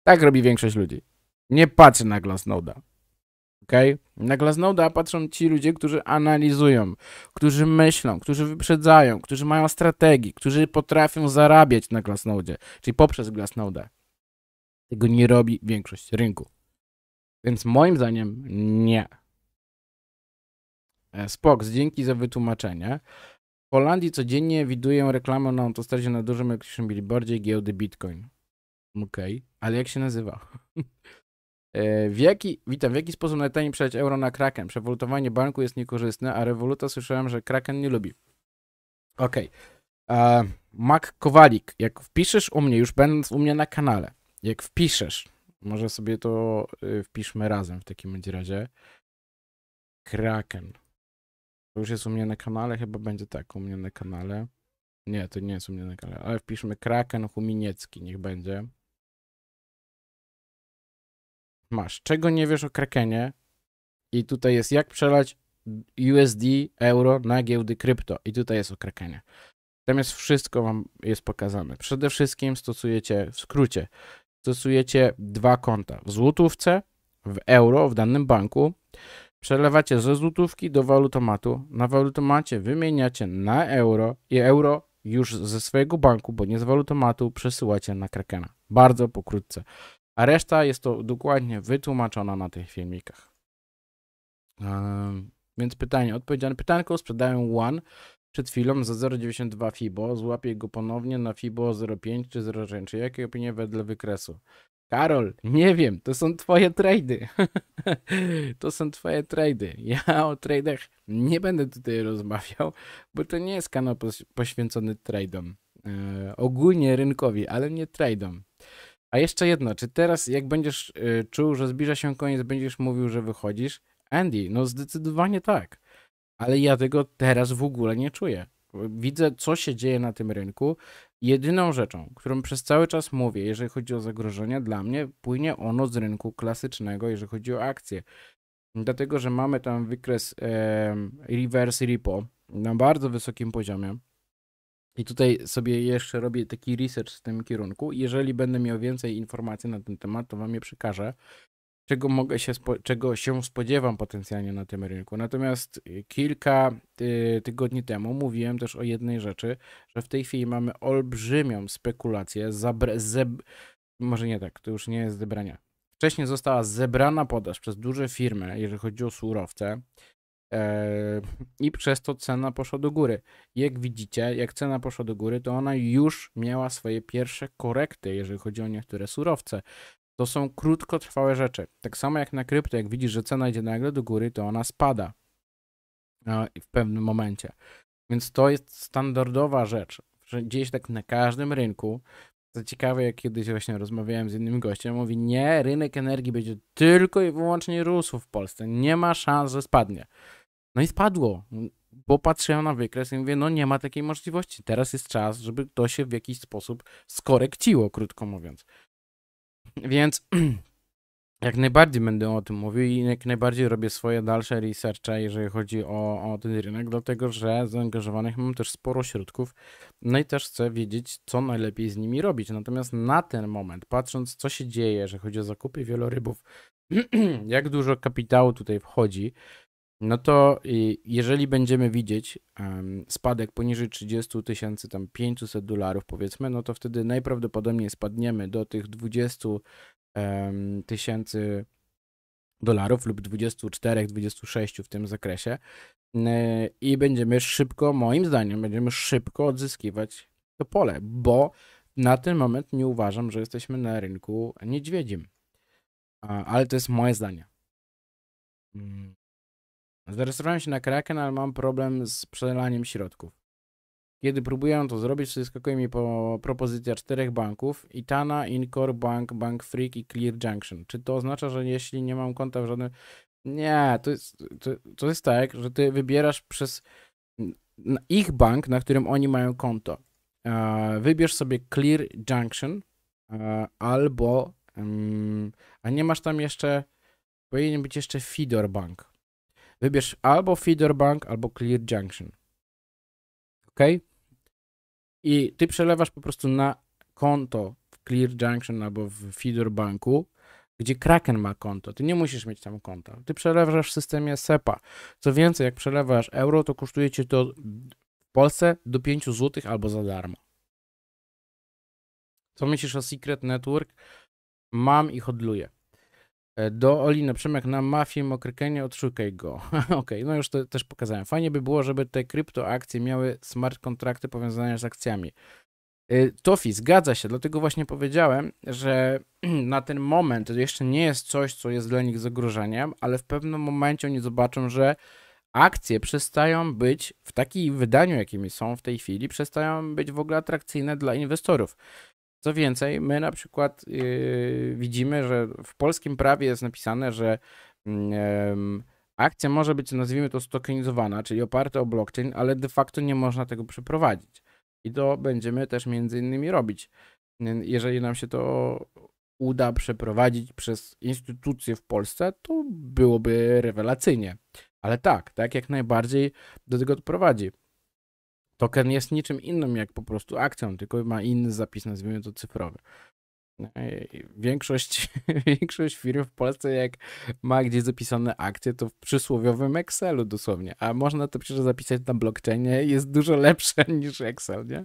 Tak robi większość ludzi. Nie patrzy na Glassnoda. Okay? Na Glassnoda patrzą ci ludzie, którzy analizują, którzy myślą, którzy wyprzedzają, którzy mają strategii, którzy potrafią zarabiać na Glassnodzie, czyli poprzez Glassnoda. Tego nie robi większość rynku. Więc moim zdaniem nie. E, Spok, dzięki za wytłumaczenie. W Holandii codziennie widuję reklamę na autostradzie na dużym elektrycznym billboardzie giełdy Bitcoin. Okej, okay. ale jak się nazywa? E, w jaki, witam, w jaki sposób najtaniej przeleć euro na Kraken? Przewolutowanie banku jest niekorzystne, a rewoluta słyszałem, że Kraken nie lubi. Okej. Okay. Mac Kowalik, jak wpiszesz u mnie, już będąc u mnie na kanale, jak wpiszesz, może sobie to y, wpiszmy razem w takim razie. Kraken. To już jest u mnie na kanale, chyba będzie tak, u mnie na kanale. Nie, to nie jest u mnie na kanale, ale wpiszmy Kraken Huminiecki, niech będzie masz, czego nie wiesz o Krakenie i tutaj jest jak przelać USD, euro na giełdy krypto i tutaj jest o Krakenie. Natomiast wszystko wam jest pokazane. Przede wszystkim stosujecie, w skrócie, stosujecie dwa konta. W złotówce, w euro, w danym banku. Przelewacie ze złotówki do walutomatu. Na walutomacie wymieniacie na euro i euro już ze swojego banku, bo nie z walutomatu, przesyłacie na Krakena. Bardzo pokrótce a reszta jest to dokładnie wytłumaczona na tych filmikach. Ehm, więc pytanie, odpowiedziane pytanko, sprzedałem One przed chwilą za 0,92 FIBO, złapię go ponownie na FIBO 0,5 czy 0,6, czy jakie opinie wedle wykresu? Karol, nie wiem, to są twoje trady. to są twoje trady. Ja o tradach nie będę tutaj rozmawiał, bo to nie jest kanał poświęcony tradom. Ehm, ogólnie rynkowi, ale nie tradom. A jeszcze jedno, czy teraz jak będziesz y, czuł, że zbliża się koniec, będziesz mówił, że wychodzisz? Andy, no zdecydowanie tak. Ale ja tego teraz w ogóle nie czuję. Widzę, co się dzieje na tym rynku. Jedyną rzeczą, którą przez cały czas mówię, jeżeli chodzi o zagrożenia, dla mnie płynie ono z rynku klasycznego, jeżeli chodzi o akcje. Dlatego, że mamy tam wykres e, reverse repo na bardzo wysokim poziomie i tutaj sobie jeszcze robię taki research w tym kierunku. Jeżeli będę miał więcej informacji na ten temat, to wam je przekażę, czego, mogę się czego się spodziewam potencjalnie na tym rynku. Natomiast y, kilka y, tygodni temu mówiłem też o jednej rzeczy, że w tej chwili mamy olbrzymią spekulację, może nie tak, to już nie jest zebrania. Wcześniej została zebrana podaż przez duże firmy, jeżeli chodzi o surowce i przez to cena poszła do góry. Jak widzicie, jak cena poszła do góry, to ona już miała swoje pierwsze korekty, jeżeli chodzi o niektóre surowce. To są krótkotrwałe rzeczy. Tak samo jak na krypto, jak widzisz, że cena idzie nagle do góry, to ona spada w pewnym momencie. Więc to jest standardowa rzecz. Gdzieś tak na każdym rynku. Co ciekawe, jak kiedyś właśnie rozmawiałem z innym gościem, mówi, nie, rynek energii będzie tylko i wyłącznie rósł w Polsce. Nie ma szans, że spadnie. No i spadło, bo patrzyłem na wykres i mówię, no nie ma takiej możliwości. Teraz jest czas, żeby to się w jakiś sposób skorekciło, krótko mówiąc. Więc jak najbardziej będę o tym mówił i jak najbardziej robię swoje dalsze researche, jeżeli chodzi o, o ten rynek, dlatego że zaangażowanych mam też sporo środków, no i też chcę wiedzieć, co najlepiej z nimi robić. Natomiast na ten moment, patrząc, co się dzieje, jeżeli chodzi o zakupy wielorybów, jak dużo kapitału tutaj wchodzi, no to y, jeżeli będziemy widzieć spadek poniżej 30 tysięcy, tam 500 dolarów powiedzmy, no to wtedy najprawdopodobniej spadniemy do tych 20 tysięcy dolarów lub 24-26 w tym zakresie i będziemy szybko, moim zdaniem, będziemy szybko odzyskiwać to pole, bo na ten moment nie uważam, że jesteśmy na rynku niedźwiedzim. Ale to jest moje zdanie. Mm. Zarejestrowałem się na Kraken, ale mam problem z przelaniem środków. Kiedy próbuję to zrobić, wyskakuje mi po propozycja czterech banków: Itana, Incor, Bank, Bank Freak i Clear Junction. Czy to oznacza, że jeśli nie mam konta w żadnym. Nie, to jest, to, to jest tak, że ty wybierasz przez ich bank, na którym oni mają konto. Wybierz sobie Clear Junction albo. Mm, a nie masz tam jeszcze. Powinien być jeszcze Fidor Bank. Wybierz albo Feeder Bank, albo Clear Junction. Ok? I ty przelewasz po prostu na konto w Clear Junction albo w Feeder Banku, gdzie Kraken ma konto. Ty nie musisz mieć tam konta. Ty przelewasz w systemie SEPA. Co więcej, jak przelewasz euro, to kosztuje ci to w Polsce do 5 zł albo za darmo. Co myślisz o Secret Network? Mam i hodluję. E, do Oliny Przemek na mafię Mokrykenie, odszukaj go. Okej, okay, no już to też pokazałem. Fajnie by było, żeby te kryptoakcje miały smart kontrakty powiązane z akcjami. E, Tofi, zgadza się, dlatego właśnie powiedziałem, że na ten moment to jeszcze nie jest coś, co jest dla nich zagrożeniem, ale w pewnym momencie oni zobaczą, że akcje przestają być w takim wydaniu, jakimi są w tej chwili, przestają być w ogóle atrakcyjne dla inwestorów. Co więcej, my na przykład yy, widzimy, że w polskim prawie jest napisane, że yy, akcja może być, nazwijmy to, stokenizowana, czyli oparta o blockchain, ale de facto nie można tego przeprowadzić. I to będziemy też między innymi robić. Jeżeli nam się to uda przeprowadzić przez instytucje w Polsce, to byłoby rewelacyjnie. Ale tak, tak jak najbardziej do tego to prowadzi. Token jest niczym innym jak po prostu akcją, tylko ma inny zapis, nazwijmy to cyfrowy. No większość, większość firm w Polsce, jak ma gdzieś zapisane akcje, to w przysłowiowym Excelu dosłownie. A można to przecież zapisać na blockchainie, jest dużo lepsze niż Excel, nie?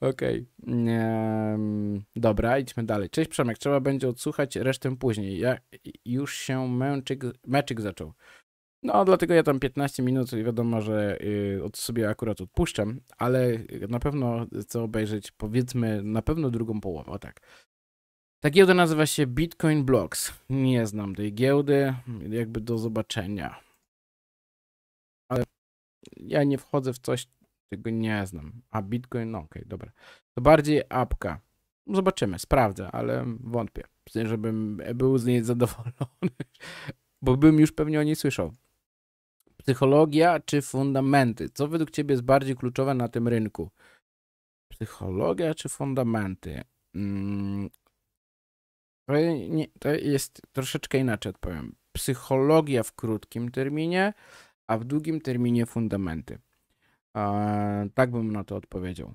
Okej. Okay. Dobra, idźmy dalej. Cześć Przemek, trzeba będzie odsłuchać resztę później. Ja już się męczyk, meczyk zaczął. No, dlatego ja tam 15 minut, i wiadomo, że y, od sobie akurat odpuszczam, ale na pewno chcę obejrzeć, powiedzmy, na pewno drugą połowę, o tak. Ta giełda nazywa się Bitcoin Blocks. Nie znam tej giełdy, jakby do zobaczenia. Ale ja nie wchodzę w coś, czego nie znam. A Bitcoin, no okej, okay, dobra. To bardziej apka. Zobaczymy, sprawdzę, ale wątpię. W sensie, żebym był z niej zadowolony, bo bym już pewnie o niej słyszał. Psychologia czy fundamenty? Co według Ciebie jest bardziej kluczowe na tym rynku? Psychologia czy fundamenty? Mm, to, nie, to jest troszeczkę inaczej, odpowiem. Psychologia w krótkim terminie, a w długim terminie fundamenty. tak bym na to odpowiedział.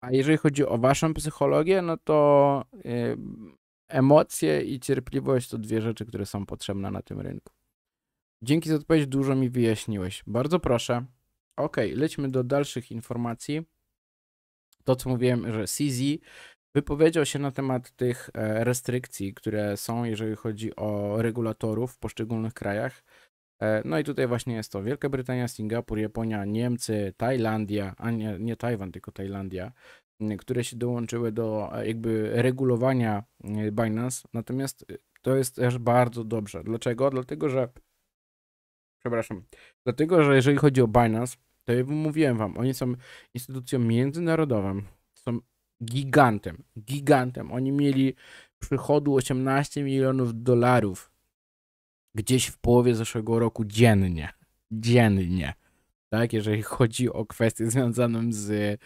A jeżeli chodzi o Waszą psychologię, no to y, emocje i cierpliwość to dwie rzeczy, które są potrzebne na tym rynku. Dzięki za odpowiedź, dużo mi wyjaśniłeś. Bardzo proszę. Ok, lećmy do dalszych informacji. To, co mówiłem, że CZ wypowiedział się na temat tych e, restrykcji, które są, jeżeli chodzi o regulatorów w poszczególnych krajach. E, no i tutaj właśnie jest to Wielka Brytania, Singapur, Japonia, Niemcy, Tajlandia, a nie, nie Tajwan, tylko Tajlandia, które się dołączyły do e, jakby regulowania Binance. Natomiast to jest też bardzo dobrze. Dlaczego? Dlatego, że przepraszam. Dlatego, że jeżeli chodzi o Binance, to ja mówiłem wam, oni są instytucją międzynarodową, są gigantem, gigantem. Oni mieli przychodu 18 milionów dolarów gdzieś w połowie zeszłego roku dziennie. Dziennie. Tak, jeżeli chodzi o kwestie związane z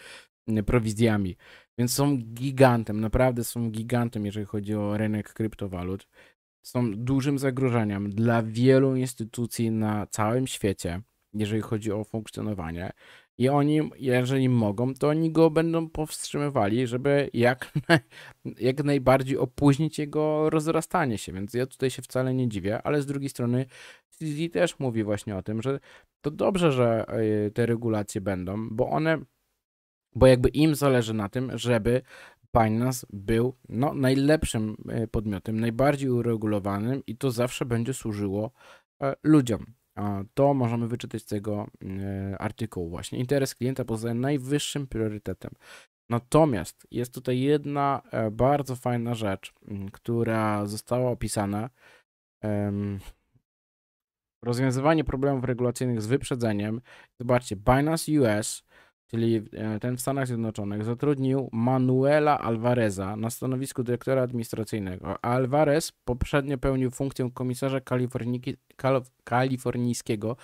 mm, prowizjami. Więc są gigantem, naprawdę są gigantem, jeżeli chodzi o rynek kryptowalut są dużym zagrożeniem dla wielu instytucji na całym świecie, jeżeli chodzi o funkcjonowanie. I oni, jeżeli mogą, to oni go będą powstrzymywali, żeby jak, jak najbardziej opóźnić jego rozrastanie się. Więc ja tutaj się wcale nie dziwię, ale z drugiej strony CZ też mówi właśnie o tym, że to dobrze, że y, te regulacje będą, bo one bo jakby im zależy na tym, żeby Binance był no, najlepszym e, podmiotem, najbardziej uregulowanym i to zawsze będzie służyło e, ludziom. To możemy wyczytać z tego e, artykułu właśnie. Interes klienta pozostaje najwyższym priorytetem. Natomiast jest tutaj jedna bardzo fajna rzecz, która została opisana. Rozwiązywanie problemów regulacyjnych z wyprzedzeniem. Zobaczcie, Binance US czyli e, ten w Stanach Zjednoczonych, zatrudnił Manuela Alvareza na stanowisku dyrektora administracyjnego. Alvarez poprzednio pełnił funkcję komisarza kalifornijskiego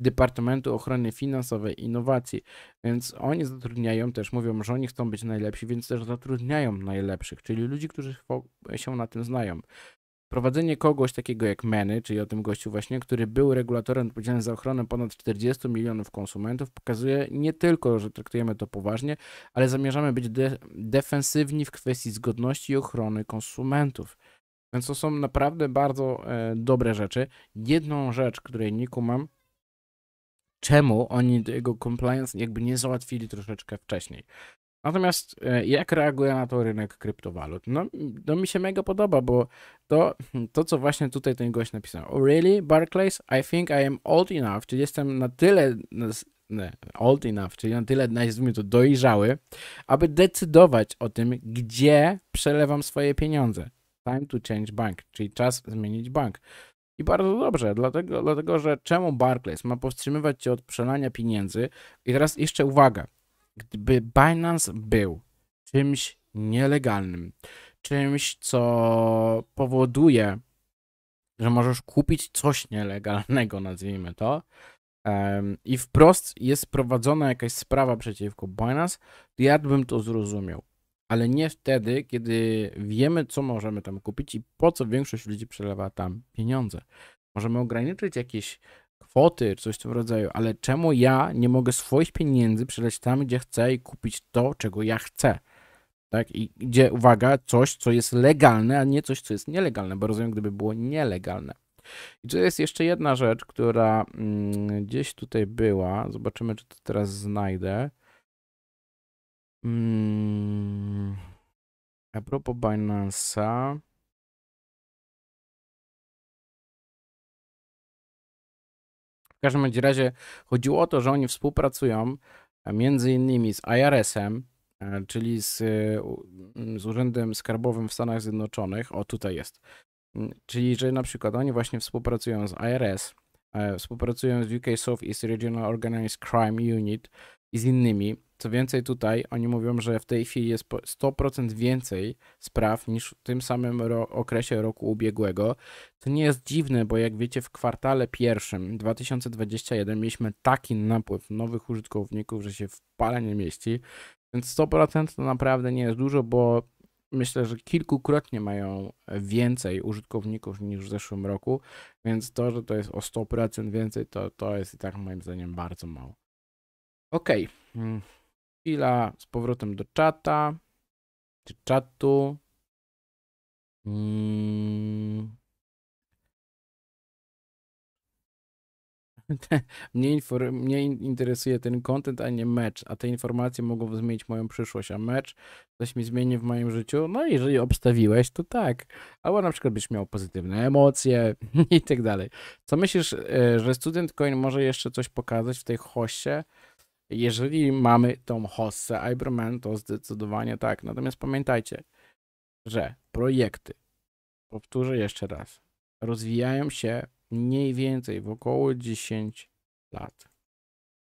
Departamentu Ochrony Finansowej Innowacji, więc oni zatrudniają też, mówią, że oni chcą być najlepsi, więc też zatrudniają najlepszych, czyli ludzi, którzy się na tym znają. Prowadzenie kogoś takiego jak Meny, czyli o tym gościu właśnie, który był regulatorem odpowiedzialnym za ochronę ponad 40 milionów konsumentów, pokazuje nie tylko, że traktujemy to poważnie, ale zamierzamy być de defensywni w kwestii zgodności i ochrony konsumentów. Więc to są naprawdę bardzo e, dobre rzeczy. Jedną rzecz, której nie mam, czemu oni tego compliance jakby nie załatwili troszeczkę wcześniej. Natomiast e, jak reaguje na to rynek kryptowalut? No, to mi się mega podoba, bo to, to, co właśnie tutaj ten gość napisał. Oh, really, Barclays? I think I am old enough, czyli jestem na tyle ne, old enough, czyli na tyle, nazwijmy to, dojrzały, aby decydować o tym, gdzie przelewam swoje pieniądze. Time to change bank, czyli czas zmienić bank. I bardzo dobrze, dlatego, dlatego że czemu Barclays ma powstrzymywać cię od przelania pieniędzy? I teraz jeszcze uwaga – gdyby Binance był czymś nielegalnym, czymś, co powoduje, że możesz kupić coś nielegalnego, nazwijmy to, i wprost jest prowadzona jakaś sprawa przeciwko Binance, to ja bym to zrozumiał. Ale nie wtedy, kiedy wiemy, co możemy tam kupić i po co większość ludzi przelewa tam pieniądze. Możemy ograniczyć jakieś kwoty, coś w tym rodzaju, ale czemu ja nie mogę swoich pieniędzy przeleć tam, gdzie chcę i kupić to, czego ja chcę? Tak? I gdzie, uwaga, coś, co jest legalne, a nie coś, co jest nielegalne, bo rozumiem, gdyby było nielegalne. I tu jest jeszcze jedna rzecz, która mm, gdzieś tutaj była. Zobaczymy, czy to teraz znajdę. Mm, a propos Binance'a. W każdym razie chodziło o to, że oni współpracują e, między innymi z IRS-em, e, czyli z, e, z Urzędem Skarbowym w Stanach Zjednoczonych. O, tutaj jest. Czyli, że na przykład oni właśnie współpracują z IRS, współpracują z UK South z Regional Organized Crime Unit, i z innymi. Co więcej, tutaj oni mówią, że w tej chwili jest 100% więcej spraw niż w tym samym ro okresie roku ubiegłego. To nie jest dziwne, bo jak wiecie, w kwartale pierwszym 2021 mieliśmy taki napływ nowych użytkowników, że się w pale nie mieści. Więc 100% to naprawdę nie jest dużo, bo myślę, że kilkukrotnie mają więcej użytkowników niż w zeszłym roku. Więc to, że to jest o 100% więcej, to, to jest i tak moim zdaniem bardzo mało. Ok. Mm. Chwila z powrotem do czata. Czy czatu. Mm. mnie, mnie interesuje ten content, a nie mecz, a te informacje mogą zmienić moją przyszłość, a mecz coś mi zmieni w moim życiu. No jeżeli obstawiłeś, to tak. Albo na przykład byś miał pozytywne emocje i tak dalej. Co myślisz, e, że student coin może jeszcze coś pokazać w tej hoście? Jeżeli mamy tą hossę Iberman, to zdecydowanie tak. Natomiast pamiętajcie, że projekty, powtórzę jeszcze raz, rozwijają się mniej więcej w około 10 lat.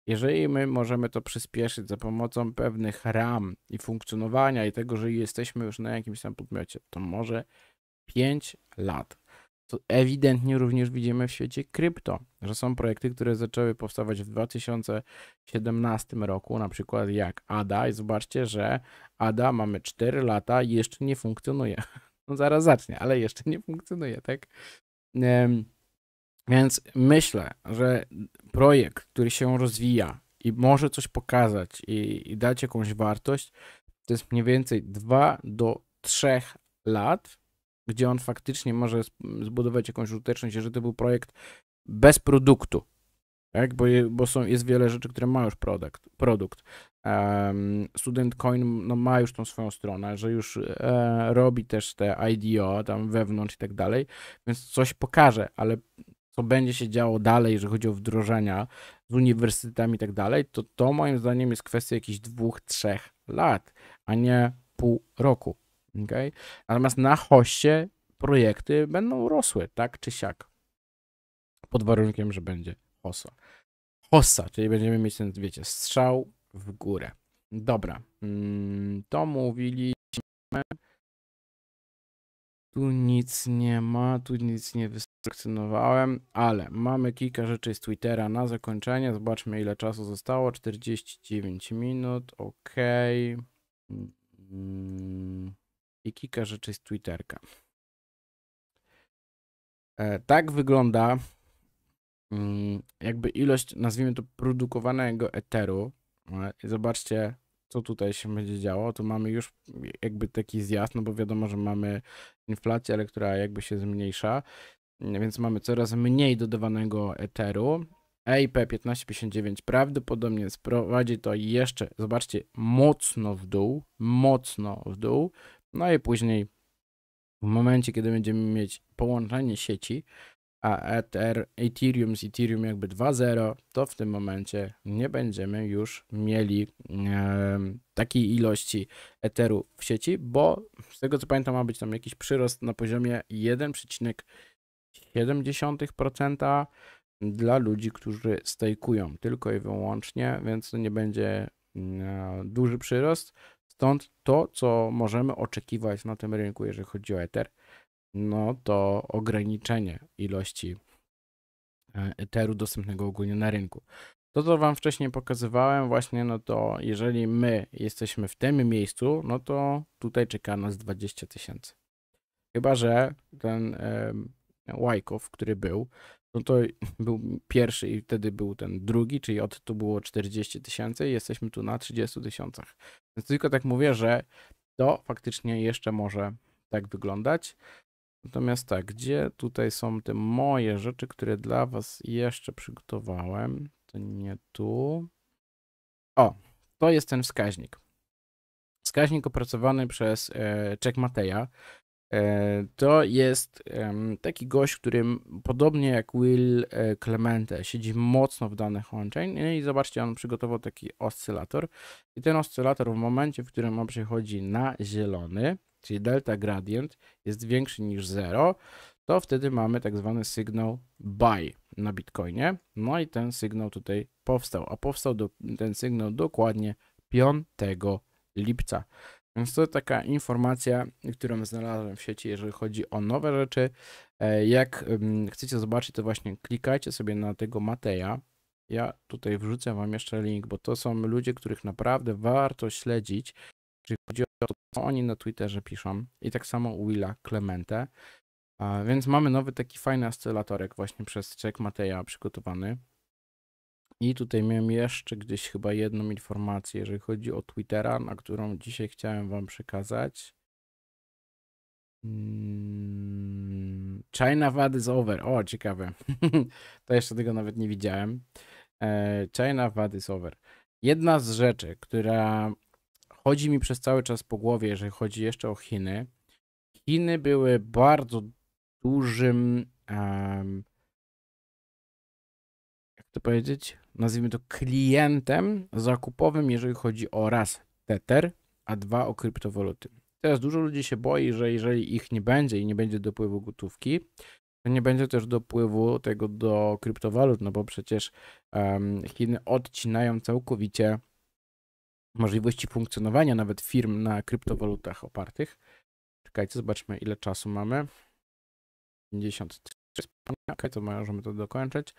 Jeżeli my możemy to przyspieszyć za pomocą pewnych ram i funkcjonowania i tego, że jesteśmy już na jakimś tam podmiocie, to może 5 lat to ewidentnie również widzimy w świecie krypto, że są projekty, które zaczęły powstawać w 2017 roku, na przykład jak ADA i zobaczcie, że ADA mamy 4 lata i jeszcze nie funkcjonuje. No zaraz zacznie, ale jeszcze nie funkcjonuje, tak? Więc myślę, że projekt, który się rozwija i może coś pokazać i, i dać jakąś wartość, to jest mniej więcej 2 do 3 lat, gdzie on faktycznie może zbudować jakąś użyteczność, jeżeli to był projekt bez produktu, tak? bo, je, bo są, jest wiele rzeczy, które ma już product, produkt. Um, student Coin no, ma już tą swoją stronę, że już e, robi też te IDO tam wewnątrz i tak dalej, więc coś pokaże, ale co będzie się działo dalej, jeżeli chodzi o wdrożenia z uniwersytetami i tak dalej, to to moim zdaniem jest kwestia jakichś dwóch, trzech lat, a nie pół roku. Okay? Natomiast na hoście projekty będą rosły, tak czy siak. Pod warunkiem, że będzie hossa. Hossa, czyli będziemy mieć ten, wiecie, strzał w górę. Dobra, mm, to mówiliśmy. Tu nic nie ma, tu nic nie wyselekcjonowałem, ale mamy kilka rzeczy z Twittera na zakończenie. Zobaczmy, ile czasu zostało. 49 minut, ok. Mm i kilka rzeczy z Twitterka. E, tak wygląda mm, jakby ilość, nazwijmy to, produkowanego eteru. E, zobaczcie, co tutaj się będzie działo. Tu mamy już jakby taki zjazd, no bo wiadomo, że mamy inflację, ale która jakby się zmniejsza, mm, więc mamy coraz mniej dodawanego eteru. EIP 1559 prawdopodobnie sprowadzi to jeszcze, zobaczcie, mocno w dół, mocno w dół, no i później w momencie, kiedy będziemy mieć połączenie sieci, a Ether, Ethereum z Ethereum jakby 2.0, to w tym momencie nie będziemy już mieli e, takiej ilości Etheru w sieci, bo z tego co pamiętam ma być tam jakiś przyrost na poziomie 1,7% dla ludzi, którzy stajkują tylko i wyłącznie, więc to nie będzie e, duży przyrost, Stąd to, co możemy oczekiwać na tym rynku, jeżeli chodzi o Ether, no to ograniczenie ilości e, Etheru dostępnego ogólnie na rynku. To, co Wam wcześniej pokazywałem, właśnie, no to jeżeli my jesteśmy w tym miejscu, no to tutaj czeka nas 20 tysięcy. Chyba, że ten e, Łajkow, który był, no to był pierwszy i wtedy był ten drugi, czyli od tu było 40 tysięcy i jesteśmy tu na 30 tysiącach. Więc tylko tak mówię, że to faktycznie jeszcze może tak wyglądać. Natomiast tak, gdzie tutaj są te moje rzeczy, które dla Was jeszcze przygotowałem? To nie tu. O, to jest ten wskaźnik. Wskaźnik opracowany przez e, Czech Mateja. E, to jest taki gość, który podobnie jak Will e, Clemente siedzi mocno w danych łączeń i zobaczcie, on przygotował taki oscylator i ten oscylator w momencie, w którym on przechodzi na zielony, czyli delta gradient jest większy niż 0, to wtedy mamy tak zwany sygnał buy na Bitcoinie. No i ten sygnał tutaj powstał, a powstał do, ten sygnał dokładnie 5 lipca. Więc to taka informacja, którą znalazłem w sieci, jeżeli chodzi o nowe rzeczy. E, jak chcecie zobaczyć, to właśnie klikajcie sobie na tego Mateja. Ja tutaj wrzucę Wam jeszcze link, bo to są ludzie, których naprawdę warto śledzić, jeżeli chodzi o to, co oni na Twitterze piszą. I tak samo Willa Clemente. Więc mamy nowy taki fajny oscylatorek właśnie przez Czek Mateja przygotowany. I tutaj miałem jeszcze gdzieś chyba jedną informację, jeżeli chodzi o Twittera, na którą dzisiaj chciałem Wam przekazać. Mm, China Wad is over. O, ciekawe. to jeszcze tego nawet nie widziałem. E, China Wad is over. Jedna z rzeczy, która chodzi mi przez cały czas po głowie, jeżeli chodzi jeszcze o Chiny. Chiny były bardzo dużym. Um, jak to powiedzieć? nazwijmy to klientem zakupowym, jeżeli chodzi o raz Tether, a dwa o kryptowaluty. Teraz dużo ludzi się boi, że jeżeli ich nie będzie i nie będzie dopływu gotówki, to nie będzie też dopływu tego do kryptowalut, no bo przecież um, Chiny odcinają całkowicie możliwości funkcjonowania nawet firm na kryptowalutach opartych. Czekajcie, zobaczmy ile czasu mamy. 53. okay, to możemy to dokończyć.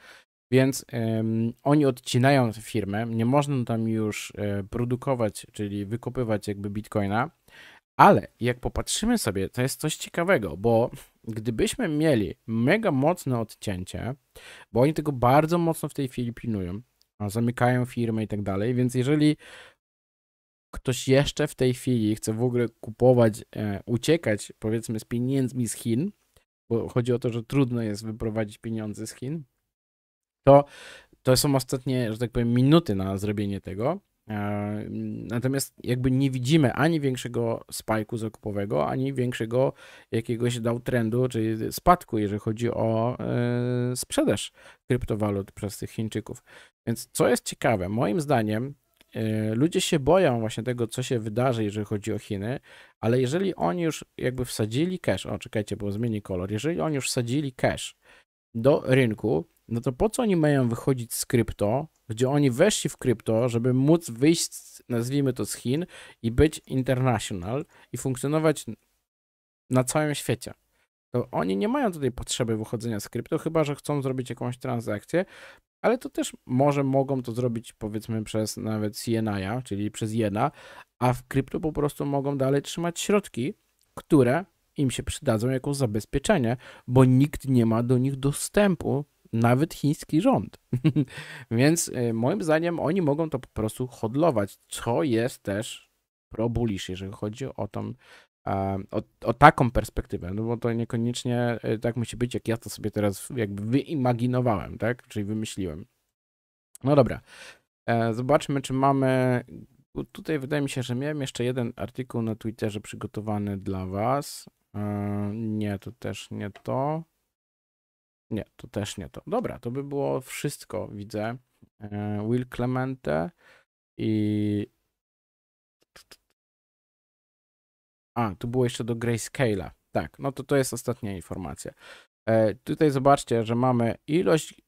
Więc um, oni odcinają firmę, nie można tam już e, produkować, czyli wykopywać jakby bitcoina, ale jak popatrzymy sobie, to jest coś ciekawego, bo gdybyśmy mieli mega mocne odcięcie, bo oni tego bardzo mocno w tej chwili pilnują, zamykają firmę i tak dalej, więc jeżeli ktoś jeszcze w tej chwili chce w ogóle kupować, e, uciekać powiedzmy z pieniędzmi z Chin, bo chodzi o to, że trudno jest wyprowadzić pieniądze z Chin, to, to są ostatnie, że tak powiem, minuty na zrobienie tego. E, natomiast jakby nie widzimy ani większego spajku zakupowego, ani większego jakiegoś trendu, czyli spadku, jeżeli chodzi o e, sprzedaż kryptowalut przez tych Chińczyków. Więc co jest ciekawe, moim zdaniem e, ludzie się boją właśnie tego, co się wydarzy, jeżeli chodzi o Chiny, ale jeżeli oni już jakby wsadzili cash, o czekajcie, bo zmieni kolor, jeżeli oni już wsadzili cash do rynku, no to po co oni mają wychodzić z krypto, gdzie oni weszli w krypto, żeby móc wyjść, nazwijmy to z Chin i być international i funkcjonować na całym świecie. To oni nie mają tutaj potrzeby wychodzenia z krypto, chyba że chcą zrobić jakąś transakcję, ale to też może mogą to zrobić powiedzmy przez nawet CNI, czyli przez Jena, a w krypto po prostu mogą dalej trzymać środki, które im się przydadzą jako zabezpieczenie, bo nikt nie ma do nich dostępu nawet chiński rząd. Więc y, moim zdaniem oni mogą to po prostu hodlować, co jest też pro-bullish, jeżeli chodzi o tą o, o, taką perspektywę, no bo to niekoniecznie y, tak musi być, jak ja to sobie teraz jakby wyimaginowałem, tak? Czyli wymyśliłem. No dobra. E, zobaczmy, czy mamy. Tutaj wydaje mi się, że miałem jeszcze jeden artykuł na Twitterze przygotowany dla Was. E, nie, to też nie to. Nie, to też nie to. Dobra, to by było wszystko, widzę. E, Will Clemente i... A, tu było jeszcze do Grayscale'a. Tak, no to to jest ostatnia informacja. E, tutaj zobaczcie, że mamy ilość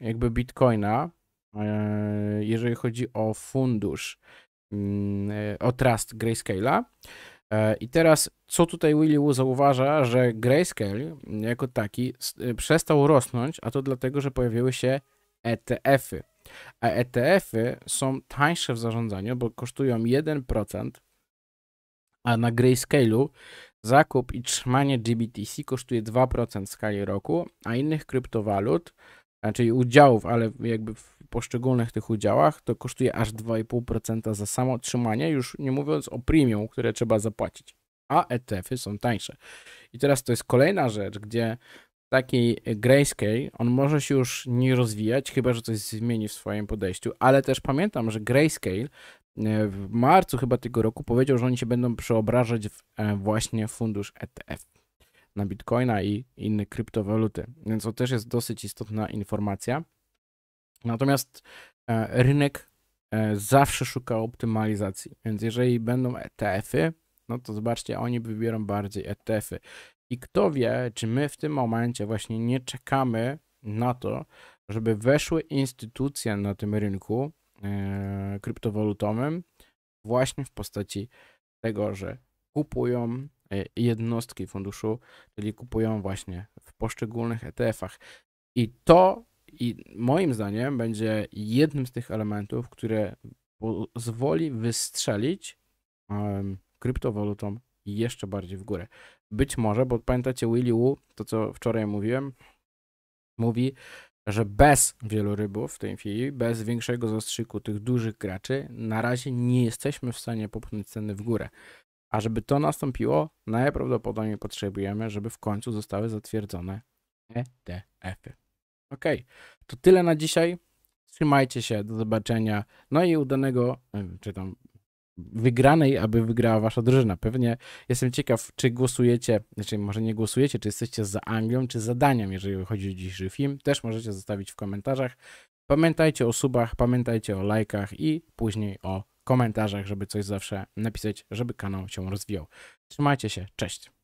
jakby bitcoina, e, jeżeli chodzi o fundusz, mm, o trust Grayscale'a. E, I teraz, co tutaj Willy Wu zauważa, że grayscale jako taki e, przestał rosnąć, a to dlatego, że pojawiły się ETF-y. A ETF-y są tańsze w zarządzaniu, bo kosztują 1%, a na grayscale'u zakup i trzymanie GBTC kosztuje 2% w skali roku, a innych kryptowalut, czyli udziałów, ale jakby w poszczególnych tych udziałach, to kosztuje aż 2,5% za samo trzymanie, już nie mówiąc o premium, które trzeba zapłacić. A ETF-y są tańsze. I teraz to jest kolejna rzecz, gdzie takiej Grayscale on może się już nie rozwijać, chyba że coś zmieni w swoim podejściu, ale też pamiętam, że Grayscale e, w marcu chyba tego roku powiedział, że oni się będą przeobrażać w e, właśnie fundusz ETF na bitcoina i inne kryptowaluty. Więc to też jest dosyć istotna informacja. Natomiast e, rynek e, zawsze szuka optymalizacji, więc jeżeli będą ETF-y, no to zobaczcie, oni wybierą bardziej ETF-y. I kto wie, czy my w tym momencie właśnie nie czekamy na to, żeby weszły instytucje na tym rynku e, kryptowalutowym, właśnie w postaci tego, że kupują e, jednostki funduszu, czyli kupują właśnie w poszczególnych ETF-ach. I to i moim zdaniem będzie jednym z tych elementów, które pozwoli wystrzelić um, kryptowalutom jeszcze bardziej w górę. Być może, bo pamiętacie Willy Wu, to co wczoraj mówiłem, mówi, że bez wielu rybów w tej chwili, bez większego zastrzyku tych dużych graczy, na razie nie jesteśmy w stanie popchnąć ceny w górę. A żeby to nastąpiło, najprawdopodobniej potrzebujemy, żeby w końcu zostały zatwierdzone ETF-y. Okej, okay. to tyle na dzisiaj. Trzymajcie się, do zobaczenia. No i udanego, e, czy tam wygranej, aby wygrała wasza drużyna. Pewnie jestem ciekaw, czy głosujecie, znaczy może nie głosujecie, czy jesteście za Anglią, czy za Danią, jeżeli chodzi o dzisiejszy film. Też możecie zostawić w komentarzach. Pamiętajcie o subach, pamiętajcie o lajkach i później o komentarzach, żeby coś zawsze napisać, żeby kanał się rozwijał. Trzymajcie się, cześć!